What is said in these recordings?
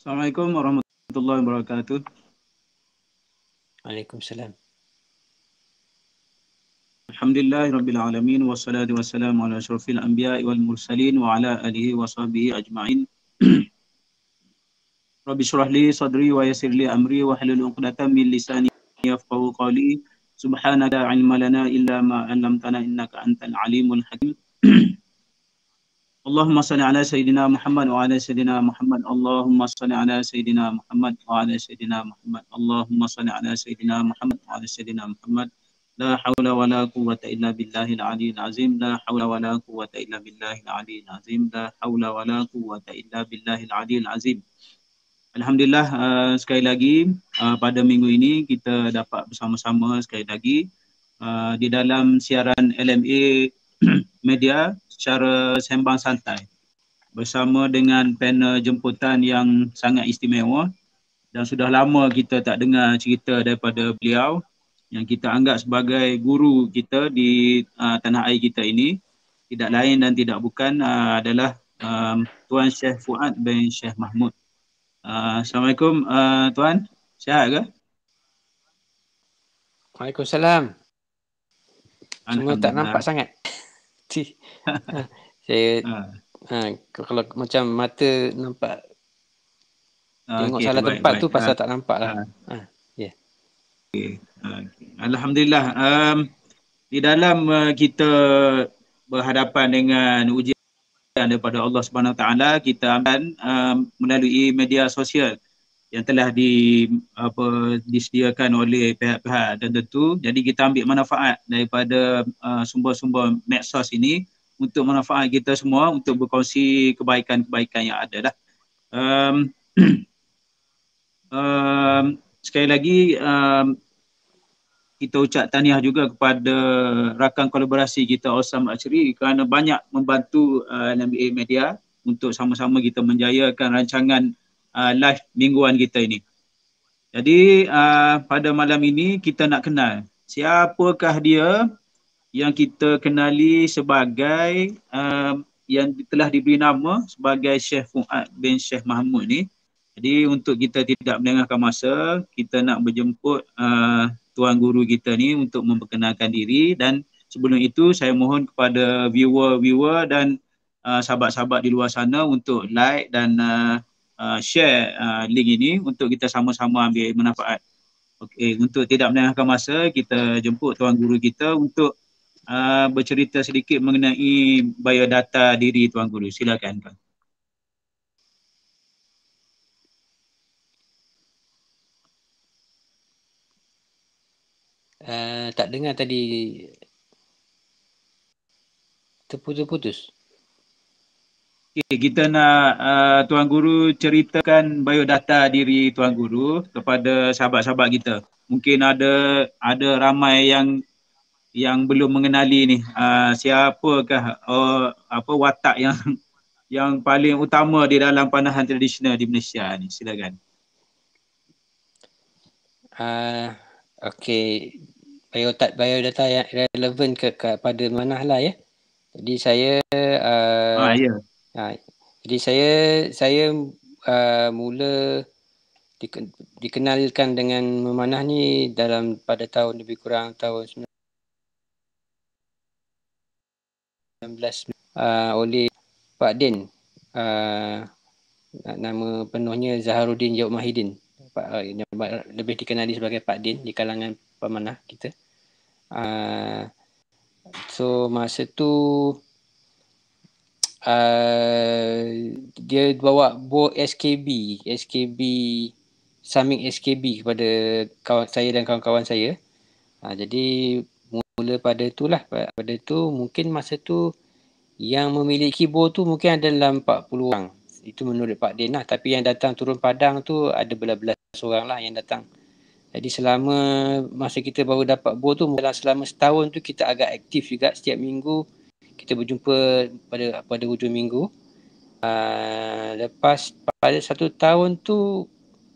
Assalamualaikum warahmatullahi wabarakatuh. Waalaikumsalam. Alhamdulillah rabbil alamin wassalatu wassalamu ala asyrafil anbiya wal mursalin wa ala alihi wa sahbihi ajma'in. Rabbi shrah li sadri wa yassir li amri wa hlul 'uqdatam min lisani yafqahu qawli. Subhanaka la ilma lana illa ma 'allamtana innaka antal alimul hakim. اللهم صل على سيدنا محمد وعلى سيدنا محمد اللهم صل على سيدنا محمد وعلى سيدنا محمد اللهم صل على سيدنا محمد وعلى سيدنا محمد لا حول ولا قوة إلا بالله العلي العظيم لا حول ولا قوة إلا بالله العلي العظيم لا حول ولا قوة إلا بالله العلي العظيم Alhamdulillah uh, sekali lagi uh, pada minggu ini kita dapat bersama-sama sekali lagi uh, di dalam siaran LMA media secara sembang santai bersama dengan panel jemputan yang sangat istimewa dan sudah lama kita tak dengar cerita daripada beliau yang kita anggap sebagai guru kita di uh, tanah air kita ini tidak lain dan tidak bukan uh, adalah um, Tuan Syekh Fuad bin Syekh Mahmud. Uh, Assalamualaikum uh, Tuan, sihat ke? Waalaikumsalam. Semua tak nampak sangat. Cih. Ha, saya ha. ha kalau macam mata nampak ah, tengok okay, salah baik, tempat baik. tu pasal ha. tak nampak lah. Ah. Ha. ha. Ya. Yeah. Okay. okay. Alhamdulillah. Um, di dalam uh, kita berhadapan dengan ujian daripada Allah Subhanahu Taala kita akan um, melalui media sosial. Uh, yang telah di apa disediakan oleh pihak-pihak tentu Jadi kita ambil manfaat daripada uh, sumber-sumber medsos ini untuk manfaat kita semua untuk berkongsi kebaikan-kebaikan yang ada dah. Um, um, sekali lagi um, kita ucap tahniah juga kepada rakan kolaborasi kita Osam Acri kerana banyak membantu uh, NBA Media untuk sama-sama kita menjayakan rancangan uh, live mingguan kita ini. Jadi uh, pada malam ini kita nak kenal siapakah dia yang kita kenali sebagai uh, yang telah diberi nama sebagai Syekh Fuad bin Syekh Mahmud ni. Jadi untuk kita tidak menengahkan masa, kita nak menjemput uh, tuan guru kita ni untuk memperkenalkan diri dan sebelum itu saya mohon kepada viewer-viewer dan uh, sahabat-sahabat di luar sana untuk like dan uh, uh, share uh, link ini untuk kita sama-sama ambil manfaat. Okey, untuk tidak menengahkan masa, kita jemput tuan guru kita untuk uh, bercerita sedikit mengenai biodata diri tuan guru. Silakan tuan. Uh, tak dengar tadi terputus-putus. Okay, kita nak uh, Tuan Guru ceritakan biodata diri Tuan Guru kepada sahabat-sahabat kita. Mungkin ada ada ramai yang yang belum mengenali ni uh, siapakah uh, apa watak yang yang paling utama di dalam panahan tradisional di Malaysia ni. Silakan. Uh, okay. biodata biodata yang relevan ke, kepada mana lah ya. Jadi saya uh, ah, Yeah. Ha, jadi saya saya uh, mula dikenalkan dengan memanah ni dalam pada tahun lebih kurang tahun 19 uh, oleh Pak Din uh, nama penuhnya Zaharuddin Yaud Mahidin Pak, uh, yang lebih dikenali sebagai Pak Din di kalangan pemanah kita. Uh, so masa tu uh, dia bawa buah SKB SKB Saming SKB kepada kawan saya dan kawan-kawan saya uh, jadi mula pada tu lah pada tu mungkin masa tu yang memiliki bo tu mungkin ada dalam 40 orang itu menurut Pak Din lah tapi yang datang turun padang tu ada belas-belas orang lah yang datang jadi selama masa kita baru dapat bo tu selama setahun tu kita agak aktif juga setiap minggu kita berjumpa pada pada hujung minggu. Uh, lepas pada satu tahun tu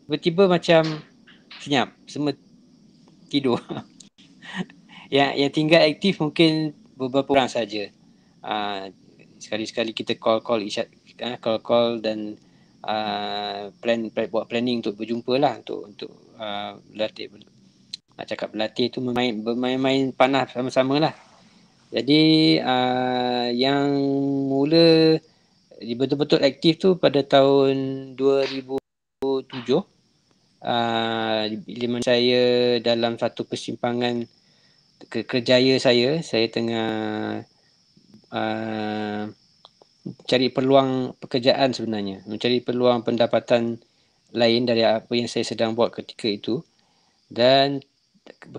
tiba-tiba macam senyap semua tidur. yang yang tinggal aktif mungkin beberapa orang saja. Uh, sekali-sekali kita call-call isyat uh, ah, call-call dan uh, plan, plan buat planning untuk berjumpa lah untuk untuk uh, berlatih nak cakap berlatih tu bermain bermain-main panah sama-sama lah jadi uh, yang mula betul-betul aktif tu pada tahun 2007 uh, ah, bila saya dalam satu persimpangan ke- kerjaya saya, saya tengah uh, cari peluang pekerjaan sebenarnya, mencari peluang pendapatan lain dari apa yang saya sedang buat ketika itu dan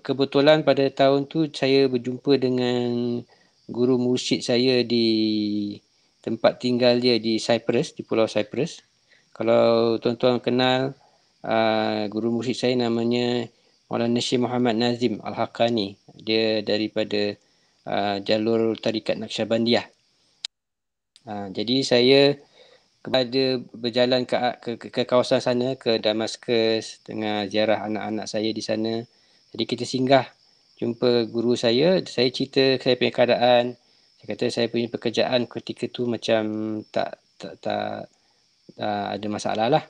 kebetulan pada tahun tu saya berjumpa dengan guru mursyid saya di tempat tinggal dia di Cyprus, di Pulau Cyprus. Kalau tuan-tuan kenal uh, guru mursyid saya namanya Maulana Syekh Muhammad Nazim Al-Haqqani. Dia daripada uh, jalur tarikat Naqsyabandiyah. Uh, jadi saya kepada berjalan ke, ke, ke, ke kawasan sana ke Damaskus tengah ziarah anak-anak saya di sana jadi kita singgah jumpa guru saya, saya cerita saya punya keadaan. Saya kata saya punya pekerjaan ketika tu macam tak tak tak, tak ada masalah lah.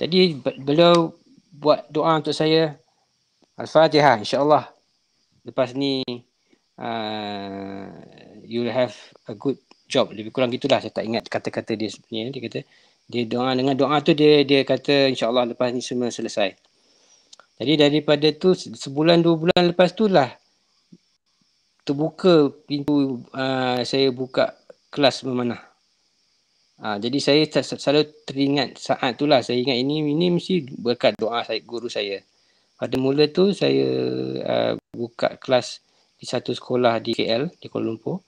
Jadi beliau buat doa untuk saya Al-Fatihah Insyaallah. Lepas ni uh, you'll have a good job. Lebih kurang gitulah saya tak ingat kata-kata dia sebenarnya. Dia kata dia doa dengan doa tu dia dia kata insyaallah lepas ni semua selesai. Jadi daripada tu sebulan dua bulan lepas tu lah terbuka pintu uh, saya buka kelas memanah. Ha, jadi saya selalu teringat saat tu lah. Saya ingat ini ini mesti berkat doa saya, guru saya. Pada mula tu saya uh, buka kelas di satu sekolah di KL, di Kuala Lumpur.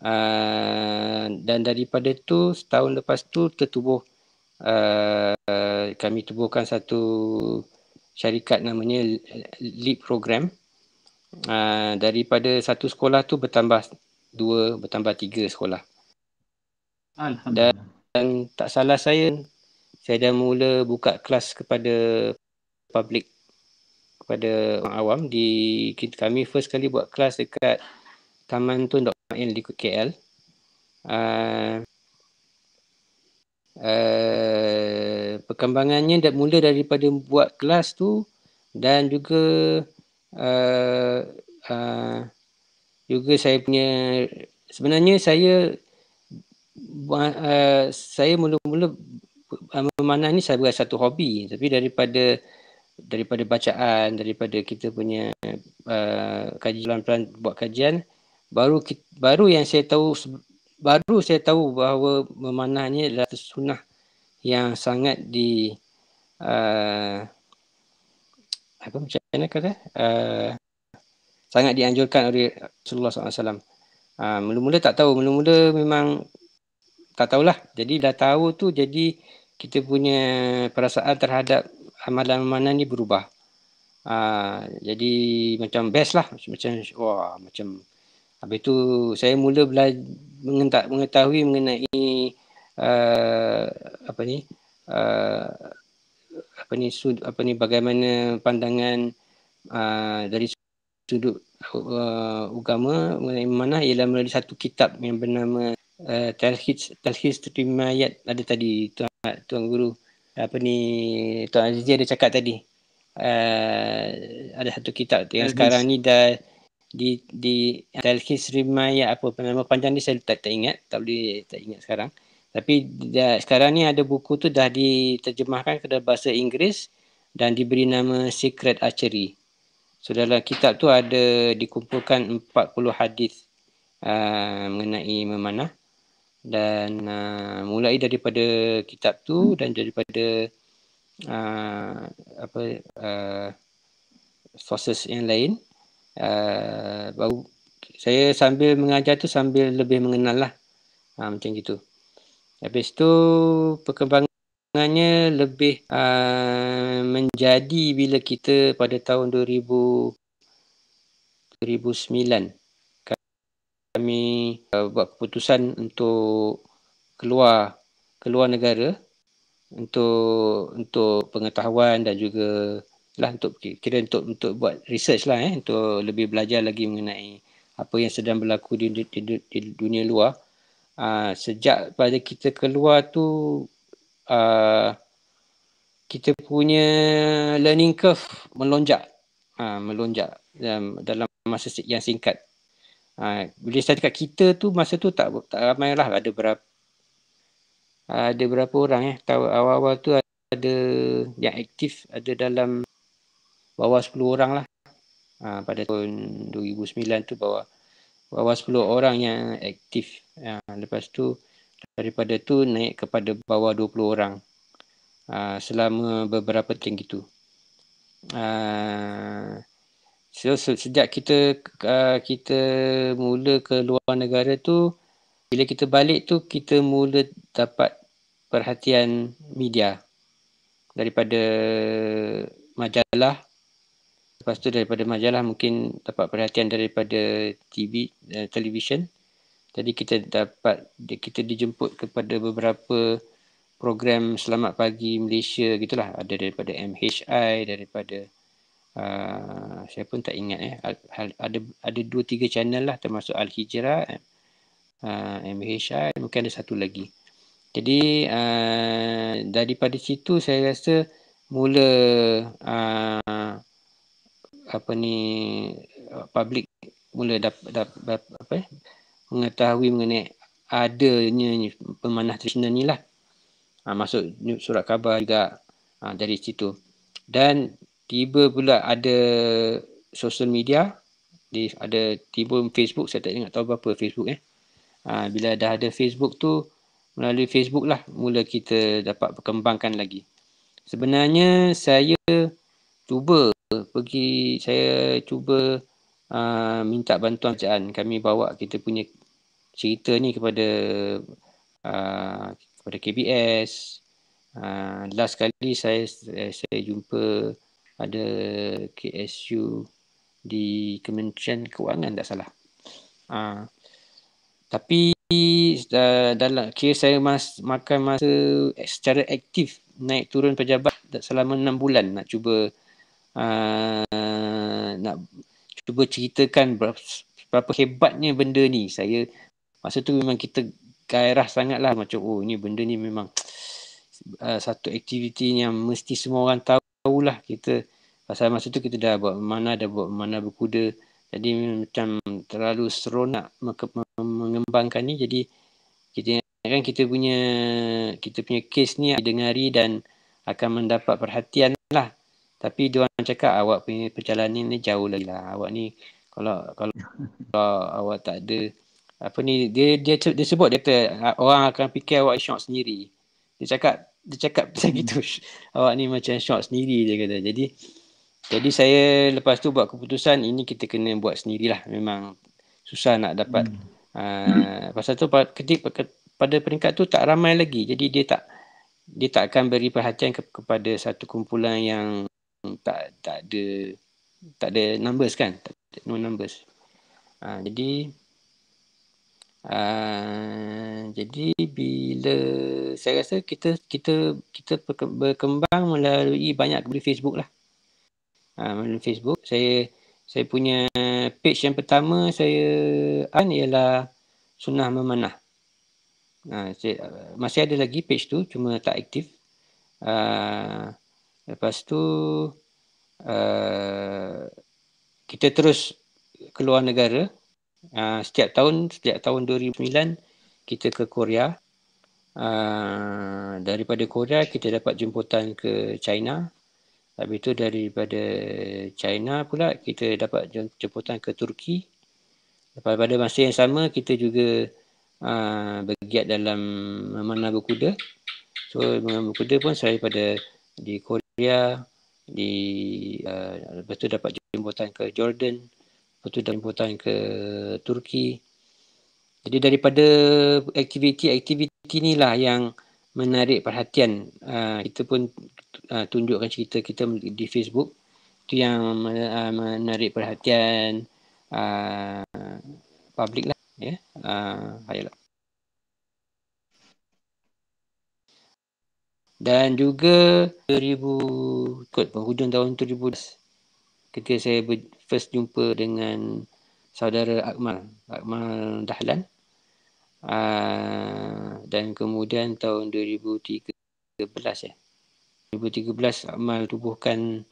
Uh, dan daripada tu setahun lepas tu tertubuh uh, kami tubuhkan satu syarikat namanya LEAP program uh, daripada satu sekolah tu bertambah dua bertambah tiga sekolah Dan, dan tak salah saya saya dah mula buka kelas kepada publik, kepada orang awam di kita, kami first kali buat kelas dekat Taman Tun Dr. Ma'in di KL uh, Eh, perkembangannya dah mula daripada buat kelas tu dan juga uh, uh, juga saya punya sebenarnya saya uh, saya mula-mula memanah ni saya buat satu hobi tapi daripada daripada bacaan daripada kita punya uh, kajian pelan buat kajian baru baru yang saya tahu baru saya tahu bahawa memanah ni adalah sunnah yang sangat di uh, apa macam mana kata uh, sangat dianjurkan oleh Rasulullah SAW. Uh, ah, mula-mula tak tahu, mula-mula memang tak tahulah. Jadi dah tahu tu jadi kita punya perasaan terhadap amalan amalan ni berubah. Uh, jadi macam best lah macam, macam wah macam Habis tu saya mula bela- mengetahui mengenai uh, apa ni uh, apa ni sud apa ni bagaimana pandangan uh, dari sudut uh, agama mengenai mana ialah melalui satu kitab yang bernama Talhis uh, Talhis Tutimayat ada tadi tuan tuan guru apa ni tuan Aziz ada cakap tadi uh, ada satu kitab yang al sekarang ni dah di di Telkis Rimaya apa nama panjang ni saya tak, tak ingat tak boleh tak ingat sekarang tapi da, sekarang ni ada buku tu dah diterjemahkan ke dalam bahasa Inggeris dan diberi nama Secret Archery. So dalam kitab tu ada dikumpulkan 40 hadis uh, mengenai memanah dan uh, mulai daripada kitab tu dan daripada uh, apa uh, sources yang lain Ah, baru saya sambil mengajar tu sambil lebih mengenal lah ha, macam gitu. Habis tu perkembangannya lebih uh, menjadi bila kita pada tahun 2009 kami uh, buat keputusan untuk keluar keluar negara untuk untuk pengetahuan dan juga lah untuk kira untuk untuk buat research lah eh untuk lebih belajar lagi mengenai apa yang sedang berlaku di di, di dunia luar uh, sejak pada kita keluar tu uh, kita punya learning curve melonjak uh, melonjak um, dalam masa yang singkat uh, bila saya cakap kita tu masa tu tak tak ramai lah ada berapa uh, ada berapa orang eh tahu awal-awal tu ada yang aktif ada dalam bawah 10 orang lah ha, pada tahun 2009 tu bawah bawah 10 orang yang aktif ha, lepas tu daripada tu naik kepada bawah 20 orang ha, selama beberapa tahun gitu ha, so, sejak kita ah, kita mula ke luar negara tu bila kita balik tu kita mula dapat perhatian media daripada majalah Lepas tu daripada majalah mungkin dapat perhatian daripada TV uh, eh, television. Tadi kita dapat kita dijemput kepada beberapa program Selamat Pagi Malaysia gitulah ada daripada MHI daripada uh, ah, saya pun tak ingat eh ada ada dua tiga channel lah termasuk Al Hijrah uh, ah, MHI mungkin ada satu lagi jadi uh, daripada situ saya rasa mula uh, apa ni uh, public mula dapat dap, dap, apa eh, mengetahui mengenai adanya pemanah tradisional ni lah. Ha, masuk surat khabar juga ha, dari situ. Dan tiba pula ada social media di ada tiba Facebook saya tak ingat tahu berapa Facebook eh. Ha, bila dah ada Facebook tu melalui Facebook lah mula kita dapat perkembangkan lagi. Sebenarnya saya cuba pergi saya cuba uh, minta bantuan kerajaan kami bawa kita punya cerita ni kepada uh, kepada KBS uh, ah, last kali saya eh, saya jumpa ada KSU di Kementerian Kewangan tak salah uh, tapi uh, dalam kira saya mas, makan masa secara aktif naik turun pejabat selama 6 bulan nak cuba uh, nak cuba ceritakan berapa, berapa hebatnya benda ni saya masa tu memang kita gairah sangatlah macam oh ini benda ni memang uh, satu aktiviti yang mesti semua orang tahu lah kita pasal masa tu kita dah buat mana dah buat mana berkuda jadi macam terlalu seronok mengembangkan ni jadi kita kan kita punya kita punya case ni didengari dan akan mendapat perhatian lah tapi dia orang cakap awak punya perjalanan ni, jauh lagi lah. Awak ni kalau kalau, kalau awak tak ada apa ni dia dia dia sebut dia kata ah, orang akan fikir awak syok sendiri. Dia cakap dia cakap macam gitu. Awak ni macam syok sendiri dia kata. Jadi jadi saya lepas tu buat keputusan ini kita kena buat sendirilah. Memang susah nak dapat hmm. uh, pasal tu ketika pada peringkat tu tak ramai lagi. Jadi dia tak dia tak akan beri perhatian ke, kepada satu kumpulan yang Hmm, tak tak ada tak ada numbers kan tak ada no numbers ha, jadi ha, jadi bila saya rasa kita kita kita berkembang melalui banyak melalui Facebook lah ha, melalui Facebook saya saya punya page yang pertama saya an ialah sunnah memanah ha, masih ada lagi page tu cuma tak aktif Uh, Lepas tu uh, kita terus keluar negara. Uh, setiap tahun, setiap tahun 2009 kita ke Korea. Uh, daripada Korea kita dapat jemputan ke China. Habis tu daripada China pula kita dapat jemputan ke Turki. Lepas pada masa yang sama kita juga uh, bergiat dalam memanah berkuda. So memanah berkuda pun saya pada di Korea. Syria di uh, lepas tu dapat jemputan ke Jordan lepas tu dapat jemputan ke Turki jadi daripada aktiviti-aktiviti lah yang menarik perhatian uh, kita pun uh, tunjukkan cerita kita di Facebook tu yang ah, menarik perhatian uh, publik lah ya yeah? uh, ayolah dan juga 2000 kot penghujung tahun 2000 ketika saya ber, first jumpa dengan saudara Akmal Akmal Dahlan uh, dan kemudian tahun 2013 ya 2013 Akmal tubuhkan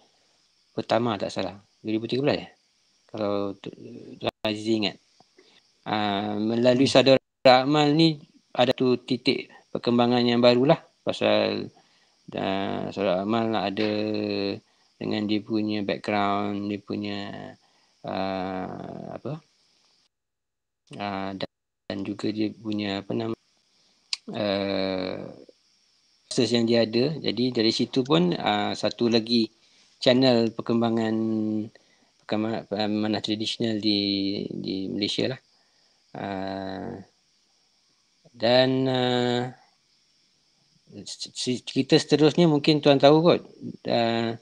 pertama tak salah 2013 ya kalau Tuan Aziz ingat uh, melalui saudara Akmal ni ada tu titik perkembangan yang barulah pasal dan Saudara Amal nak lah ada dengan dia punya background, dia punya uh, apa? Uh, dan, dan juga dia punya apa nama? proses uh, yang dia ada. Jadi dari situ pun uh, satu lagi channel perkembangan uh, mana tradisional di di Malaysia lah. Uh, dan uh, cerita seterusnya mungkin tuan tahu kot dan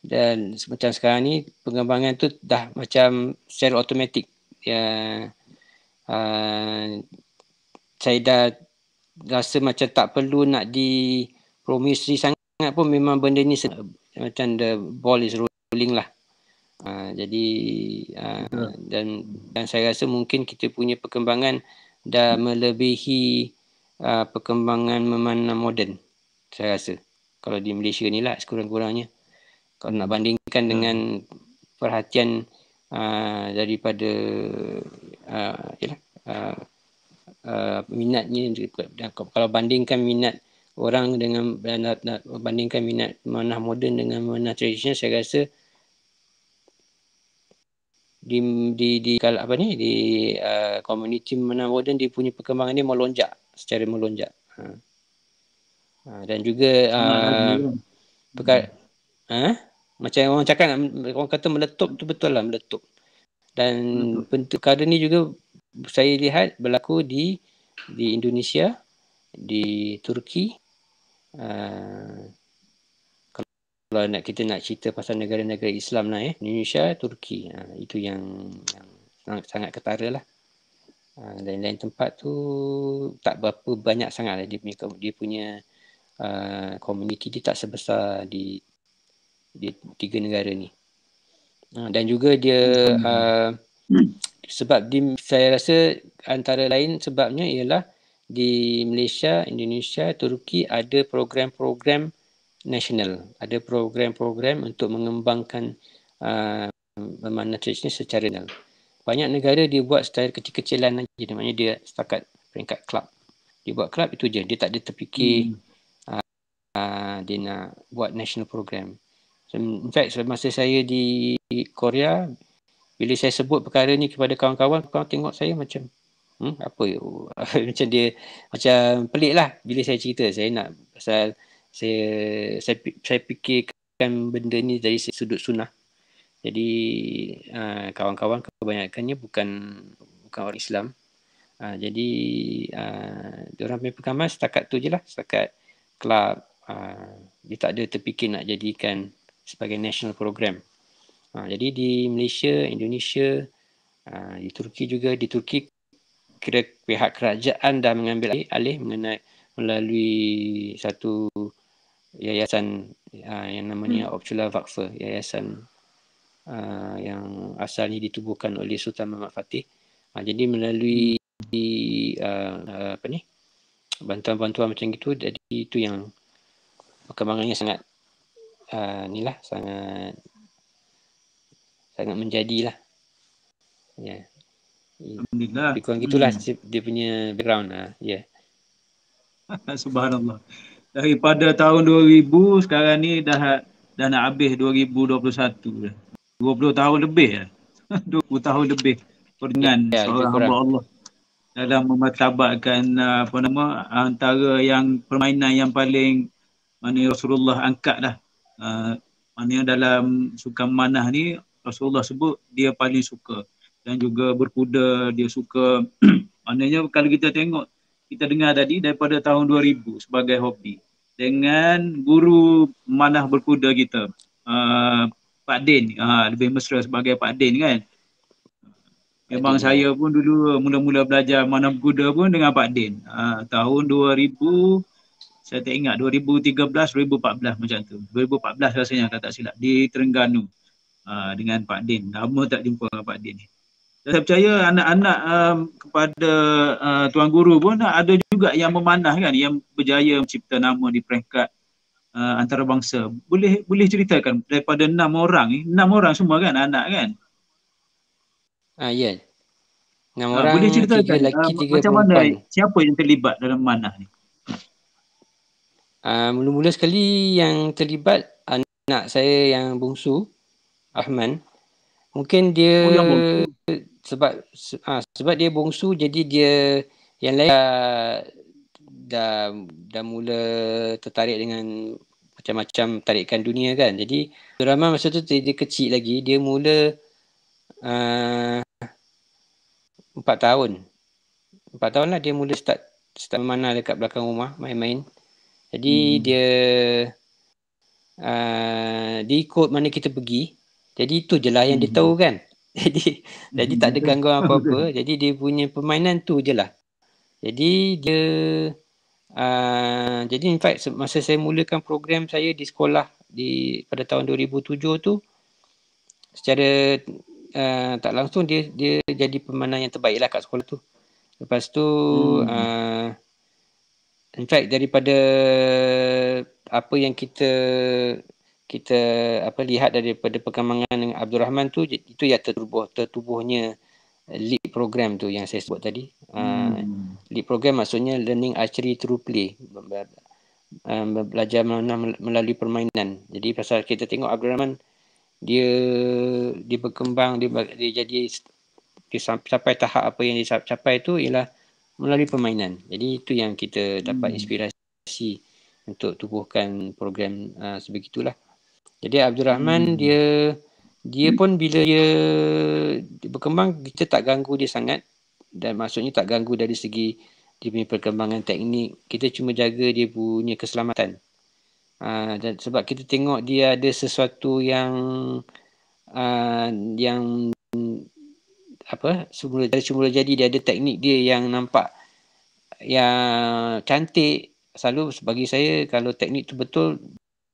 dan macam sekarang ni pengembangan tu dah macam secara automatik ya uh, saya dah rasa macam tak perlu nak di promisi sangat pun memang benda ni macam the ball is rolling lah uh, jadi uh, yeah. dan dan saya rasa mungkin kita punya perkembangan dah melebihi uh, perkembangan memanah moden saya rasa kalau di Malaysia ni lah sekurang-kurangnya kalau nak bandingkan hmm. dengan perhatian uh, daripada uh, yalah, uh, uh, minatnya kalau bandingkan minat orang dengan bandingkan minat manah moden dengan manah tradisional saya rasa di di di kalau apa ni di uh, community manah moden dia punya perkembangan dia melonjak secara melonjak. Ha. ha dan juga uh, ah, perkara ha? macam orang cakap kan, orang kata meletup tu betul lah meletup. Dan bentuk perkara ni juga saya lihat berlaku di di Indonesia, di Turki. Uh, kalau nak kita nak cerita pasal negara-negara Islam lah eh, Indonesia, Turki. Uh, itu yang, yang sangat, sangat ketara lah lain-lain ha, tempat tu tak berapa banyak sangat lah dia punya dia punya uh, community dia tak sebesar di di tiga negara ni. Uh, dan juga dia hmm. uh, sebab di saya rasa antara lain sebabnya ialah di Malaysia, Indonesia, Turki ada program-program nasional, ada program-program untuk mengembangkan uh, bermakna tradisional secara nasional banyak negara dia buat secara kecil-kecilan aja namanya dia setakat peringkat club dia buat club itu je dia tak ada terfikir hmm. uh, uh, dia nak buat national program so, in fact semasa saya di Korea bila saya sebut perkara ni kepada kawan-kawan kau tengok saya macam hmm, apa macam dia macam pelik lah bila saya cerita saya nak pasal saya saya, saya fikirkan benda ni dari sudut sunnah jadi uh, kawan-kawan kebanyakannya bukan bukan orang Islam. Uh, jadi uh, ah, orang punya pengalaman setakat tu je lah. Setakat club uh, dia tak ada terfikir nak jadikan sebagai national program. Uh, jadi di Malaysia, Indonesia, uh, di Turki juga. Di Turki kira pihak kerajaan dah mengambil alih, alih mengenai melalui satu yayasan uh, yang namanya hmm. Opsula Vakfa, yayasan uh, yang asalnya ditubuhkan oleh Sultan Muhammad Fatih. Uh, jadi melalui uh, apa ni bantuan-bantuan macam itu, jadi itu yang perkembangannya sangat uh, lah sangat sangat menjadilah. Ya. Yeah. Alhamdulillah. gitulah hmm. dia punya background ah. Ya. Yeah. Subhanallah. Daripada tahun 2000 sekarang ni dah dah nak habis 2021 dah. 20 tahun lebih ya, lah. 20 tahun lebih dengan ya, seorang hamba Allah dalam mematabatkan uh, apa nama antara yang permainan yang paling mana Rasulullah angkat dah. Uh, mana dalam suka manah ni Rasulullah sebut dia paling suka dan juga berkuda dia suka maknanya kalau kita tengok kita dengar tadi daripada tahun 2000 sebagai hobi dengan guru manah berkuda kita uh, Pak Din. Ha, lebih mesra sebagai Pak Din kan. Memang Aduh. saya pun dulu mula-mula belajar mana berkuda pun dengan Pak Din. Ha, tahun 2000, saya tak ingat 2013, 2014 macam tu. 2014 rasanya kalau tak silap. Di Terengganu ha, dengan Pak Din. Lama tak jumpa dengan Pak Din ni. saya percaya anak-anak um, kepada uh, Tuan Guru pun ada juga yang memanah kan. Yang berjaya mencipta nama di peringkat uh, antarabangsa. Boleh boleh ceritakan daripada enam orang ni, enam orang semua kan anak kan? Ah uh, ya. Enam uh, orang. Boleh ceritakan tiga lelaki, ah, tiga macam perempuan. mana siapa yang terlibat dalam mana ni? Uh, mula-mula sekali yang terlibat anak saya yang bungsu Ahman mungkin dia oh, sebab uh, sebab dia bongsu jadi dia yang lain dah dah mula tertarik dengan macam-macam tarikan dunia kan. Jadi Rahman masa tu dia kecil lagi, dia mula uh, empat uh, tahun. Empat tahun lah dia mula start start mana dekat belakang rumah main-main. Jadi hmm. dia uh, dia ikut mana kita pergi. Jadi itu je lah yang hmm. dia tahu kan. Jadi hmm. jadi tak ada hmm. gangguan apa-apa. Jadi dia punya permainan tu je lah. Jadi dia Uh, jadi in fact masa saya mulakan program saya di sekolah di pada tahun 2007 tu secara uh, tak langsung dia dia jadi pemenang yang terbaik lah kat sekolah tu. Lepas tu hmm. uh, in fact daripada apa yang kita kita apa lihat daripada perkembangan dengan Abdul Rahman tu itu ya tertubuh tertubuhnya lead program tu yang saya sebut tadi. Uh, hmm lead program maksudnya learning archery through play um, belajar melalui permainan jadi pasal kita tengok agraman dia dia berkembang dia, dia jadi dia sampai tahap apa yang dia capai tu ialah melalui permainan jadi itu yang kita dapat hmm. inspirasi untuk tubuhkan program uh, sebegitulah jadi Abdul Rahman hmm. dia dia pun bila dia berkembang kita tak ganggu dia sangat dan maksudnya tak ganggu dari segi dia punya perkembangan teknik kita cuma jaga dia punya keselamatan uh, dan sebab kita tengok dia ada sesuatu yang uh, yang apa semula dari semula jadi dia ada teknik dia yang nampak yang cantik selalu bagi saya kalau teknik tu betul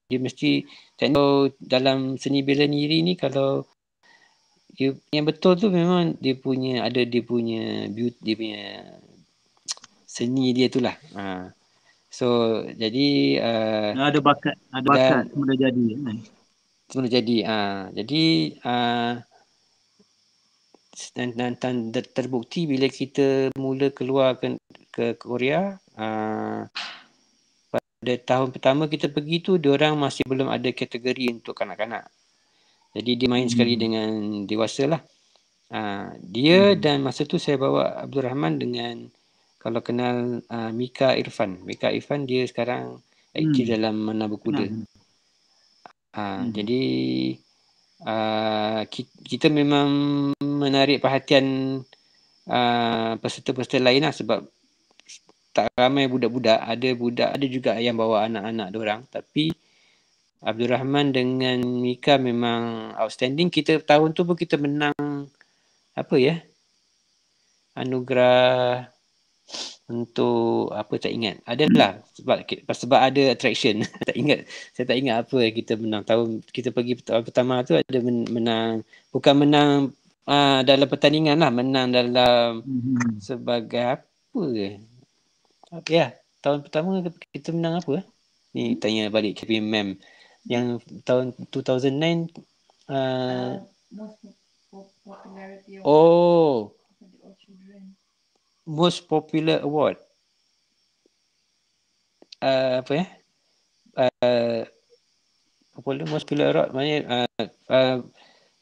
dia mesti teknik dalam seni bela diri ni kalau dia, yang betul tu memang dia punya ada dia punya beauty dia punya seni dia tu lah. Ha. So jadi uh, ada bakat ada bakat semula jadi. Kan? Semula jadi. Ha. Jadi uh, dan, dan, dan terbukti bila kita mula keluar ke, ke Korea uh, pada tahun pertama kita pergi tu orang masih belum ada kategori untuk kanak-kanak. Jadi dia main hmm. sekali dengan dewasa lah. Uh, dia hmm. dan masa tu saya bawa Abdul Rahman dengan kalau kenal uh, Mika Irfan. Mika Irfan dia sekarang aktif hmm. dalam menabur kuda. Hmm. Uh, hmm. Jadi uh, kita, kita memang menarik perhatian uh, peserta-peserta lain lah sebab tak ramai budak-budak. Ada budak, ada juga yang bawa anak-anak orang. Tapi... Abdul Rahman dengan Mika memang outstanding. Kita tahun tu pun kita menang apa ya? Anugerah untuk apa tak ingat. Adalah hmm. sebab sebab ada attraction. tak ingat. Saya tak ingat apa yang kita menang tahun kita pergi tahun pertama tu ada menang bukan menang uh, dalam pertandingan lah menang dalam hmm. sebagai apa ke? Okay, ya, tahun pertama kita menang apa? Ni tanya balik Kevin Mem yang tahun 2009 uh, uh, most oh most popular award uh, apa ya uh, popular most popular award maknanya uh, uh,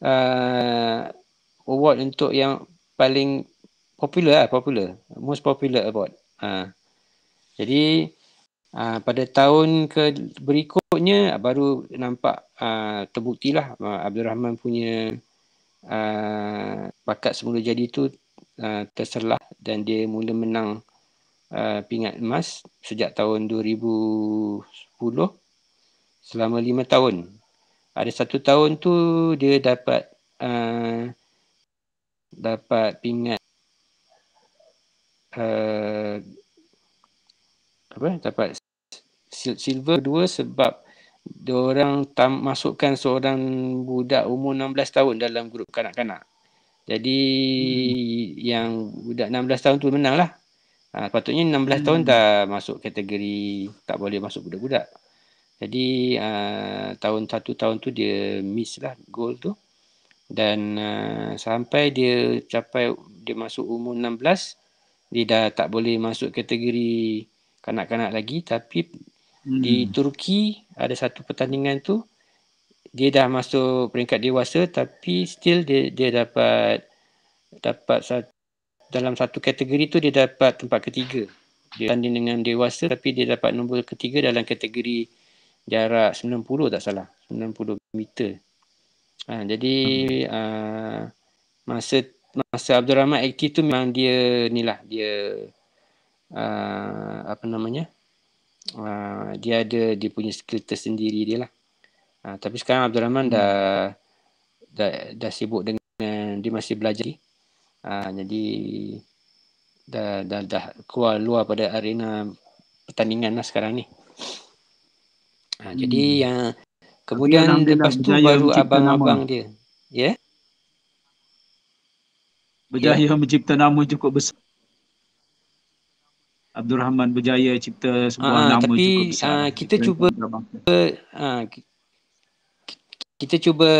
uh, award untuk yang paling popular lah popular most popular award uh. jadi Ah, pada tahun ke berikutnya ah, baru nampak uh, lah uh, Abdul Rahman punya uh, bakat semula jadi tu uh, terserlah dan dia mula menang uh, pingat emas sejak tahun 2010 selama lima tahun ada satu tahun tu dia dapat uh, dapat pingat uh, apa dapat silver kedua sebab dia orang masukkan seorang budak umur 16 tahun dalam grup kanak-kanak. Jadi hmm. yang budak 16 tahun tu menang lah. Ha, patutnya 16 hmm. tahun dah masuk kategori tak boleh masuk budak-budak. Jadi uh, tahun satu tahun tu dia miss lah gol tu. Dan uh, sampai dia capai dia masuk umur 16 dia dah tak boleh masuk kategori kanak-kanak lagi tapi di hmm. Turki ada satu pertandingan tu dia dah masuk peringkat dewasa tapi still dia dia dapat dapat satu, dalam satu kategori tu dia dapat tempat ketiga. Dia tanding dengan dewasa tapi dia dapat nombor ketiga dalam kategori jarak 90 tak salah. 90 meter. Ha, jadi hmm. uh, masa masa Abdul Rahman aktif tu memang dia ni lah dia uh, apa namanya uh, dia ada dia punya skill tersendiri dia lah. Uh, tapi sekarang Abdul Rahman hmm. dah, dah dah sibuk dengan dia masih belajar. Uh, jadi dah, dah dah keluar luar pada arena pertandingan lah sekarang ni. Uh, hmm. jadi yang uh, kemudian lepas tu baru abang-abang dia. Ya. Yeah? Berjaya yeah. mencipta nama cukup besar. Abdul Rahman berjaya cipta sebuah uh, nama tapi, cukup besar. Uh, kita cuba uh, kita cuba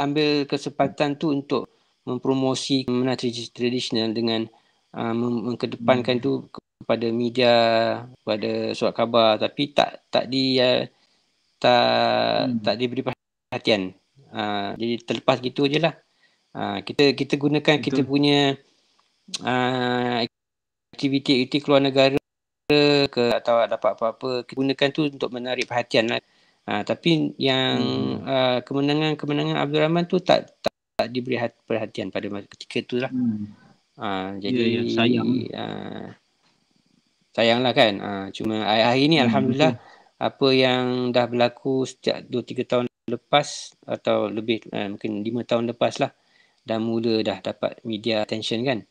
ambil kesempatan tu untuk mempromosi menari tradisional dengan mengkedepankan hmm. tu kepada media, kepada surat khabar tapi tak tak di uh, tak hmm. tak diberi perhatian. Uh, jadi terlepas gitu ajalah. Uh, kita kita gunakan Betul. kita punya uh, aktiviti-aktiviti keluar negara ke atau dapat apa-apa kita gunakan tu untuk menarik perhatian lah. Ha, tapi yang hmm. uh, kemenangan-kemenangan Abdul Rahman tu tak tak, tak diberi hati, perhatian pada masa ketika tu lah. Hmm. Ha, jadi ya, ya, sayang. Uh, sayanglah kan. Ha, cuma hari ini hmm. Alhamdulillah apa yang dah berlaku sejak 2-3 tahun lepas atau lebih uh, mungkin 5 tahun lepas lah dah mula dah dapat media attention kan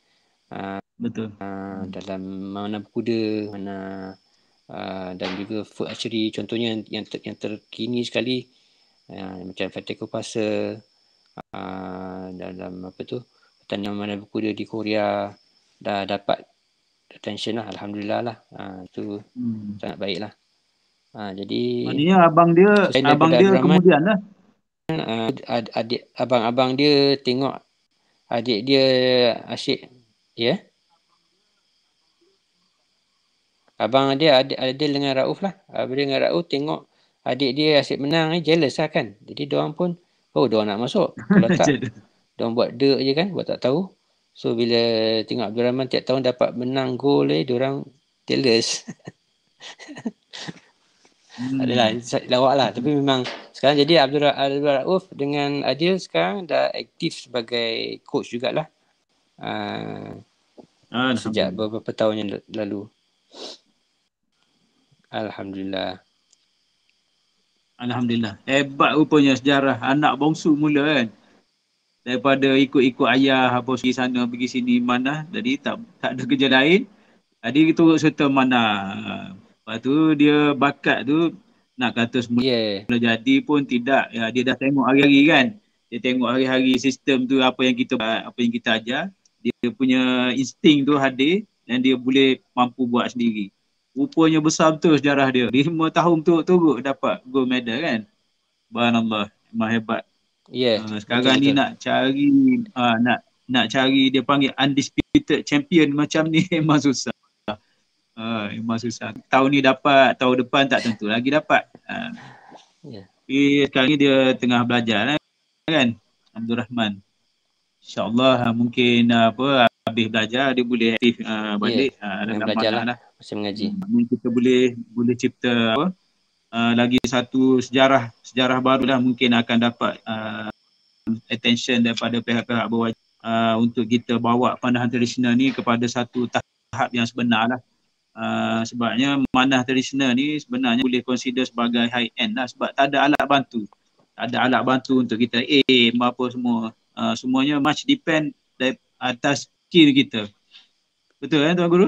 betul uh, dalam mana kuda mana uh, dan juga food archery contohnya yang ter, yang terkini sekali uh, macam fatico pasa uh, dalam apa tu pertandingan mana kuda di Korea dah dapat attention lah alhamdulillah lah uh, tu hmm. sangat baik lah jadi maknanya abang dia abang dia kemudian lah uh, adik, abang-abang dia tengok adik dia asyik Ya. Abang dia ada ada dengan Rauf lah. Abang dengan Rauf tengok adik dia asyik menang ni eh, jealous lah kan. Jadi dia orang pun oh dia nak masuk. Kalau tak dia buat dek je kan buat tak tahu. So bila tengok Abdul Rahman tiap tahun dapat menang gol eh dia orang jealous. Lah, hmm. Adalah lawak lah tapi memang sekarang jadi Abdul, Abdul Rauf dengan Adil sekarang dah aktif sebagai coach jugalah Uh, sejak beberapa tahun yang lalu. Alhamdulillah. Alhamdulillah. Hebat rupanya sejarah anak bongsu mula kan. Daripada ikut-ikut ayah apa pergi sana pergi sini mana jadi tak tak ada kerja lain. Jadi turut serta mana. Lepas tu dia bakat tu nak kata semula yeah. mula jadi pun tidak. Ya, dia dah tengok hari-hari kan. Dia tengok hari-hari sistem tu apa yang kita apa yang kita ajar dia punya insting tu hadir dan dia boleh mampu buat sendiri. Rupanya besar betul sejarah dia. Lima tahun tu tu dapat gold medal kan. Subhanallah, memang hebat. Yeah, uh, sekarang betul-betul. ni nak cari uh, nak nak cari dia panggil undisputed champion macam ni memang susah. Uh, memang susah. Tahun ni dapat, tahun depan tak tentu lagi dapat. Uh. Ah. Yeah. Tapi sekarang ni dia tengah belajar kan, kan? Abdul Rahman. InsyaAllah ah, mungkin ah, apa habis belajar dia boleh aktif uh, balik yeah, uh, dalam lah. Masih mengaji. Hmm, mungkin kita boleh boleh cipta apa uh, lagi satu sejarah sejarah baru lah mungkin akan dapat uh, attention daripada pihak-pihak berwajib uh, untuk kita bawa pandangan tradisional ni kepada satu tahap yang sebenar lah. Uh, sebabnya manah tradisional ni sebenarnya boleh consider sebagai high end lah sebab tak ada alat bantu. Tak ada alat bantu untuk kita aim apa semua. Ah, semuanya much depend dari atas skill kita. Betul kan eh, Tuan Guru?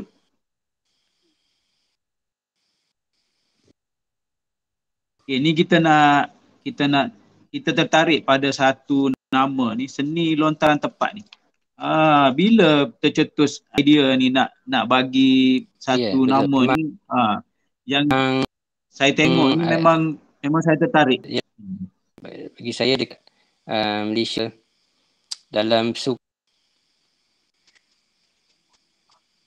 Okay, ni kita nak kita nak kita tertarik pada satu nama ni seni lontaran tepat ni. Ah bila tercetus idea ni nak nak bagi satu yeah, ya, nama ni ha, yang um, saya tengok um, ni hmm, memang I, memang saya tertarik. Yeah. Bagi saya dekat um, Malaysia dalam su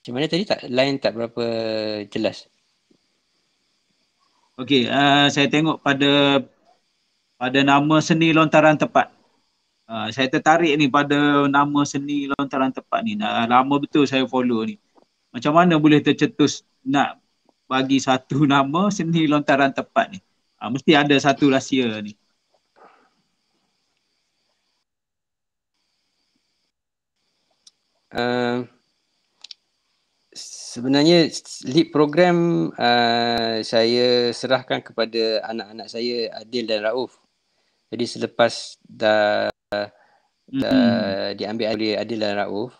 Macam mana tadi tak line tak berapa jelas? Okey, uh, saya tengok pada pada nama seni lontaran tepat. Uh, saya tertarik ni pada nama seni lontaran tepat ni. Nah, lama betul saya follow ni. Macam mana boleh tercetus nak bagi satu nama seni lontaran tepat ni? Uh, mesti ada satu rahsia ni. Eh, sebenarnya lead program uh, saya serahkan kepada anak-anak saya Adil dan Rauf. Jadi selepas dah, dah mm-hmm. diambil oleh Adil dan Rauf,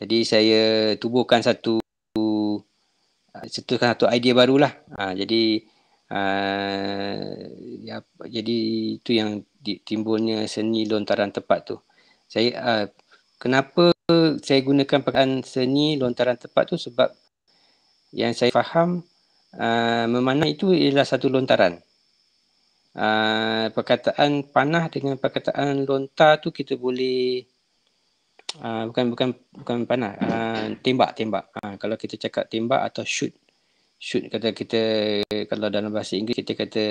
jadi saya tubuhkan satu eh, setuju satu idea barulah. Ha, jadi uh, ya jadi itu yang timbulnya seni lontaran tepat tu. Saya uh, kenapa saya gunakan perkataan seni lontaran tepat tu sebab yang saya faham uh, memanah itu ialah satu lontaran. Uh, perkataan panah dengan perkataan lontar tu kita boleh uh, bukan bukan bukan panah uh, tembak tembak uh, kalau kita cakap tembak atau shoot shoot kata kita kalau dalam bahasa Inggeris kita kata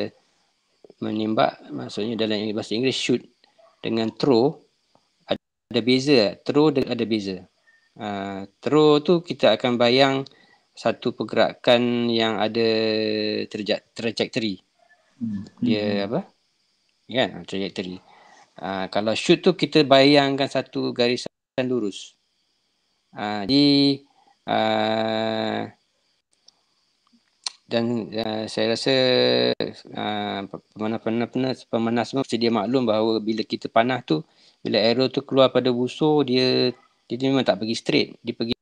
menembak maksudnya dalam bahasa Inggeris shoot dengan throw ada beza true dan ada beza uh, ah, true tu kita akan bayang satu pergerakan yang ada traje- trajectory hmm. dia hmm. apa kan trajectory uh, kalau shoot tu kita bayangkan satu garisan lurus uh, ah, di uh, dan uh, saya rasa uh, pemanah-pemanah pemanah semua sedia maklum bahawa bila kita panah tu bila arrow tu keluar pada busur dia dia memang tak pergi straight dia pergi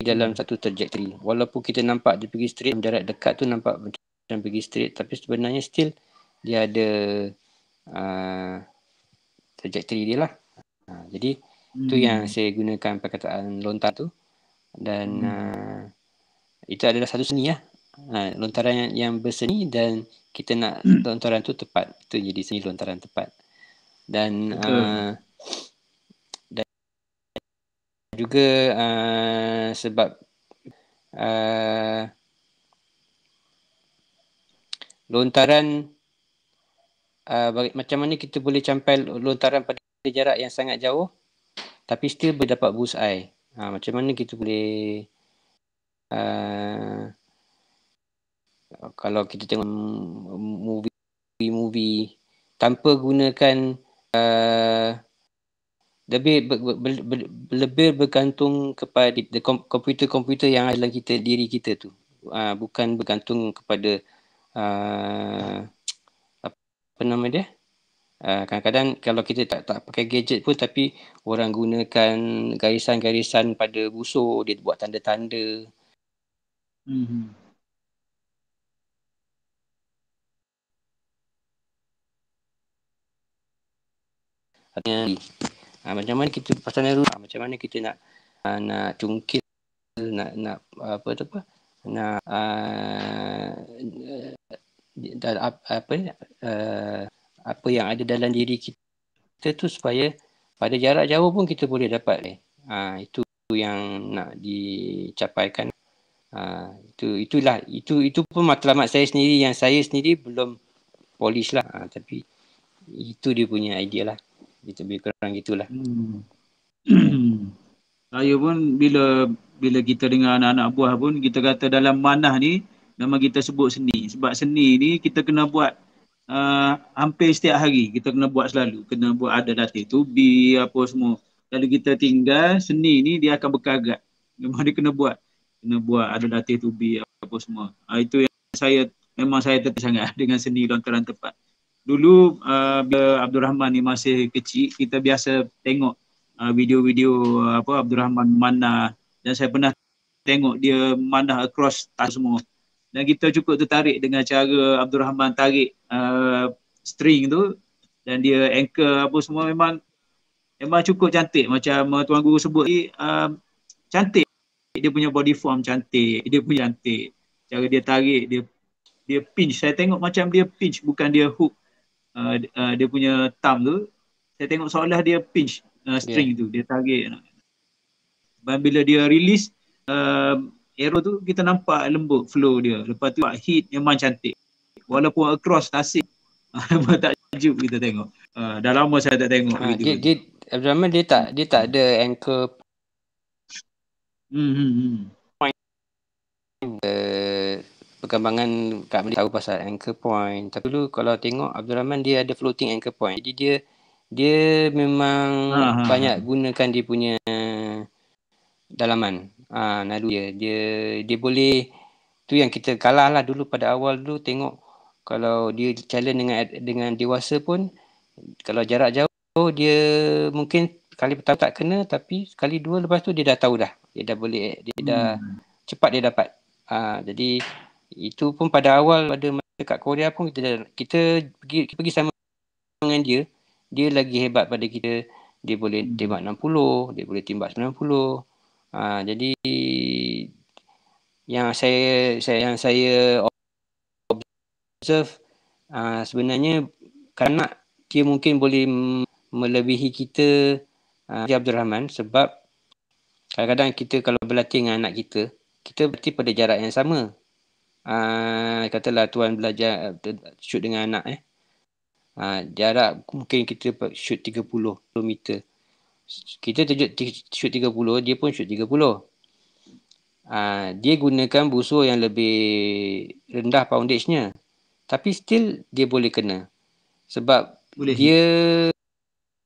dalam satu trajectory walaupun kita nampak dia pergi straight jarak dekat tu nampak macam pergi straight tapi sebenarnya still dia ada uh, trajectory dia lah uh, jadi hmm. tu yang saya gunakan perkataan lontar tu dan hmm. uh, itu adalah satu seni lah uh, lontaran yang, yang berseni dan kita nak hmm. lontaran tu tepat tu jadi seni lontaran tepat dan uh, dan juga uh, sebab uh, lontaran uh, macam mana kita boleh sampai lontaran pada jarak yang sangat jauh tapi still berdapat boost eye uh, macam mana kita boleh uh, kalau kita tengok movie movie tanpa gunakan Eh, lebih ber, ber, ber, lebih bergantung kepada komputer-komputer yang ada dalam kita diri kita tu. Uh, bukan bergantung kepada uh, apa nama dia? Uh, kadang-kadang kalau kita tak tak pakai gadget pun tapi orang gunakan garisan-garisan pada busur dia buat tanda-tanda. Mhm. Artinya, ha, macam mana kita pasal Nehru, ha, ah, macam mana kita nak ha, nak cungkil, nak, nak apa tu apa, nak uh, dan eh, apa apa, uh, apa yang ada dalam diri kita tu supaya pada jarak jauh pun kita boleh dapat eh. Ha, itu yang nak dicapaikan. Ha, itu itulah itu itu pun matlamat saya sendiri yang saya sendiri belum polish lah ha, tapi itu dia punya idea lah. Itu lebih kurang gitulah. Hmm. Saya pun bila bila kita dengar anak-anak buah pun kita kata dalam manah ni memang kita sebut seni sebab seni ni kita kena buat uh, hampir setiap hari kita kena buat selalu kena buat ada latih tu bi apa semua kalau kita tinggal seni ni dia akan berkarat memang dia kena buat kena buat ada latih tu bi apa semua uh, itu yang saya memang saya tertarik sangat dengan seni lontaran tepat dulu uh, Abdul Rahman ni masih kecil kita biasa tengok uh, video-video uh, apa Abdul Rahman mana dan saya pernah tengok dia mana across tas semua dan kita cukup tertarik dengan cara Abdul Rahman tarik uh, string tu dan dia anchor apa semua memang memang cukup cantik macam tuan guru sebut ni uh, cantik dia punya body form cantik dia punya cantik cara dia tarik dia dia pinch saya tengok macam dia pinch bukan dia hook uh, uh, dia punya thumb tu saya tengok seolah dia pinch uh, string yeah. tu dia tarik dan bila dia release uh, arrow tu kita nampak lembut flow dia lepas tu hit memang cantik walaupun across tasik memang tak jujur kita tengok uh, dah lama saya tak tengok ha, ah, gitu dia, dia, dia, dia tak dia tak ada anchor hmm hmm, hmm perkembangan Kak Mali tahu pasal anchor point. Tapi dulu kalau tengok Abdul Rahman dia ada floating anchor point. Jadi dia dia memang uh-huh. banyak gunakan dia punya dalaman. Ah ha, nadu dia. dia dia boleh tu yang kita kalah lah dulu pada awal dulu tengok kalau dia challenge dengan dengan dewasa pun kalau jarak jauh dia mungkin kali pertama tak kena tapi sekali dua lepas tu dia dah tahu dah dia dah boleh dia dah hmm. cepat dia dapat ha, jadi itu pun pada awal pada masa dekat Korea pun kita kita pergi kita pergi sama dengan dia dia lagi hebat pada kita dia boleh hmm. tembak 60 dia boleh timbak 90 ha, jadi yang saya saya yang saya observe ha, sebenarnya kerana dia mungkin boleh melebihi kita uh, Abdul Rahman sebab kadang-kadang kita kalau berlatih dengan anak kita kita berlatih pada jarak yang sama Ah, katalah tuan belajar shoot dengan anak eh. Ha, jarak mungkin kita shoot 30 meter. Kita terjut shoot 30, dia pun shoot 30. Ha, ah, dia gunakan busur yang lebih rendah poundage-nya. Tapi still dia boleh kena. Sebab boleh. dia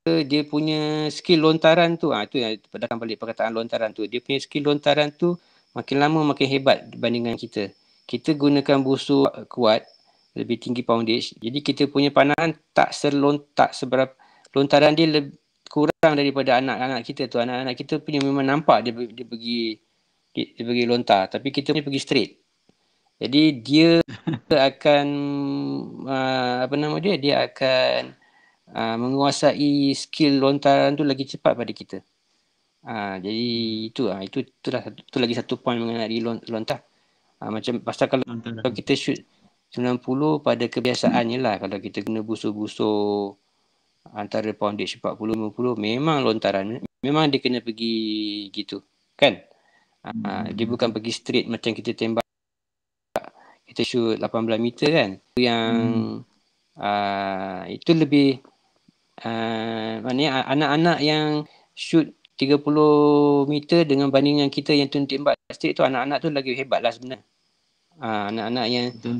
dia punya skill lontaran tu ah ha, tu yang datang balik perkataan lontaran tu dia punya skill lontaran tu makin lama makin hebat dibandingkan kita kita gunakan busur kuat lebih tinggi poundage jadi kita punya panahan tak serlontak seberapa lontaran dia lebih kurang daripada anak-anak kita tu anak-anak kita punya memang nampak dia dia pergi dia, dia pergi lontar tapi kita punya pergi straight jadi dia akan uh, apa nama dia dia akan uh, menguasai skill lontaran tu lagi cepat pada kita uh, jadi itu uh, itu itulah itu lagi satu poin mengenai lontar Ha, macam pasal kalau, kalau kita shoot 90 pada kebiasaannya lah kalau kita kena busur-busur antara poundage 40-50 memang lontaran memang dia kena pergi gitu kan ha, dia bukan pergi straight macam kita tembak kita shoot 18 meter kan itu yang hmm. uh, itu lebih uh, anak-anak yang shoot 30 meter dengan bandingan kita yang tembak plastik tu anak-anak tu lagi hebat lah sebenarnya. Ah, anak-anak yang Betul.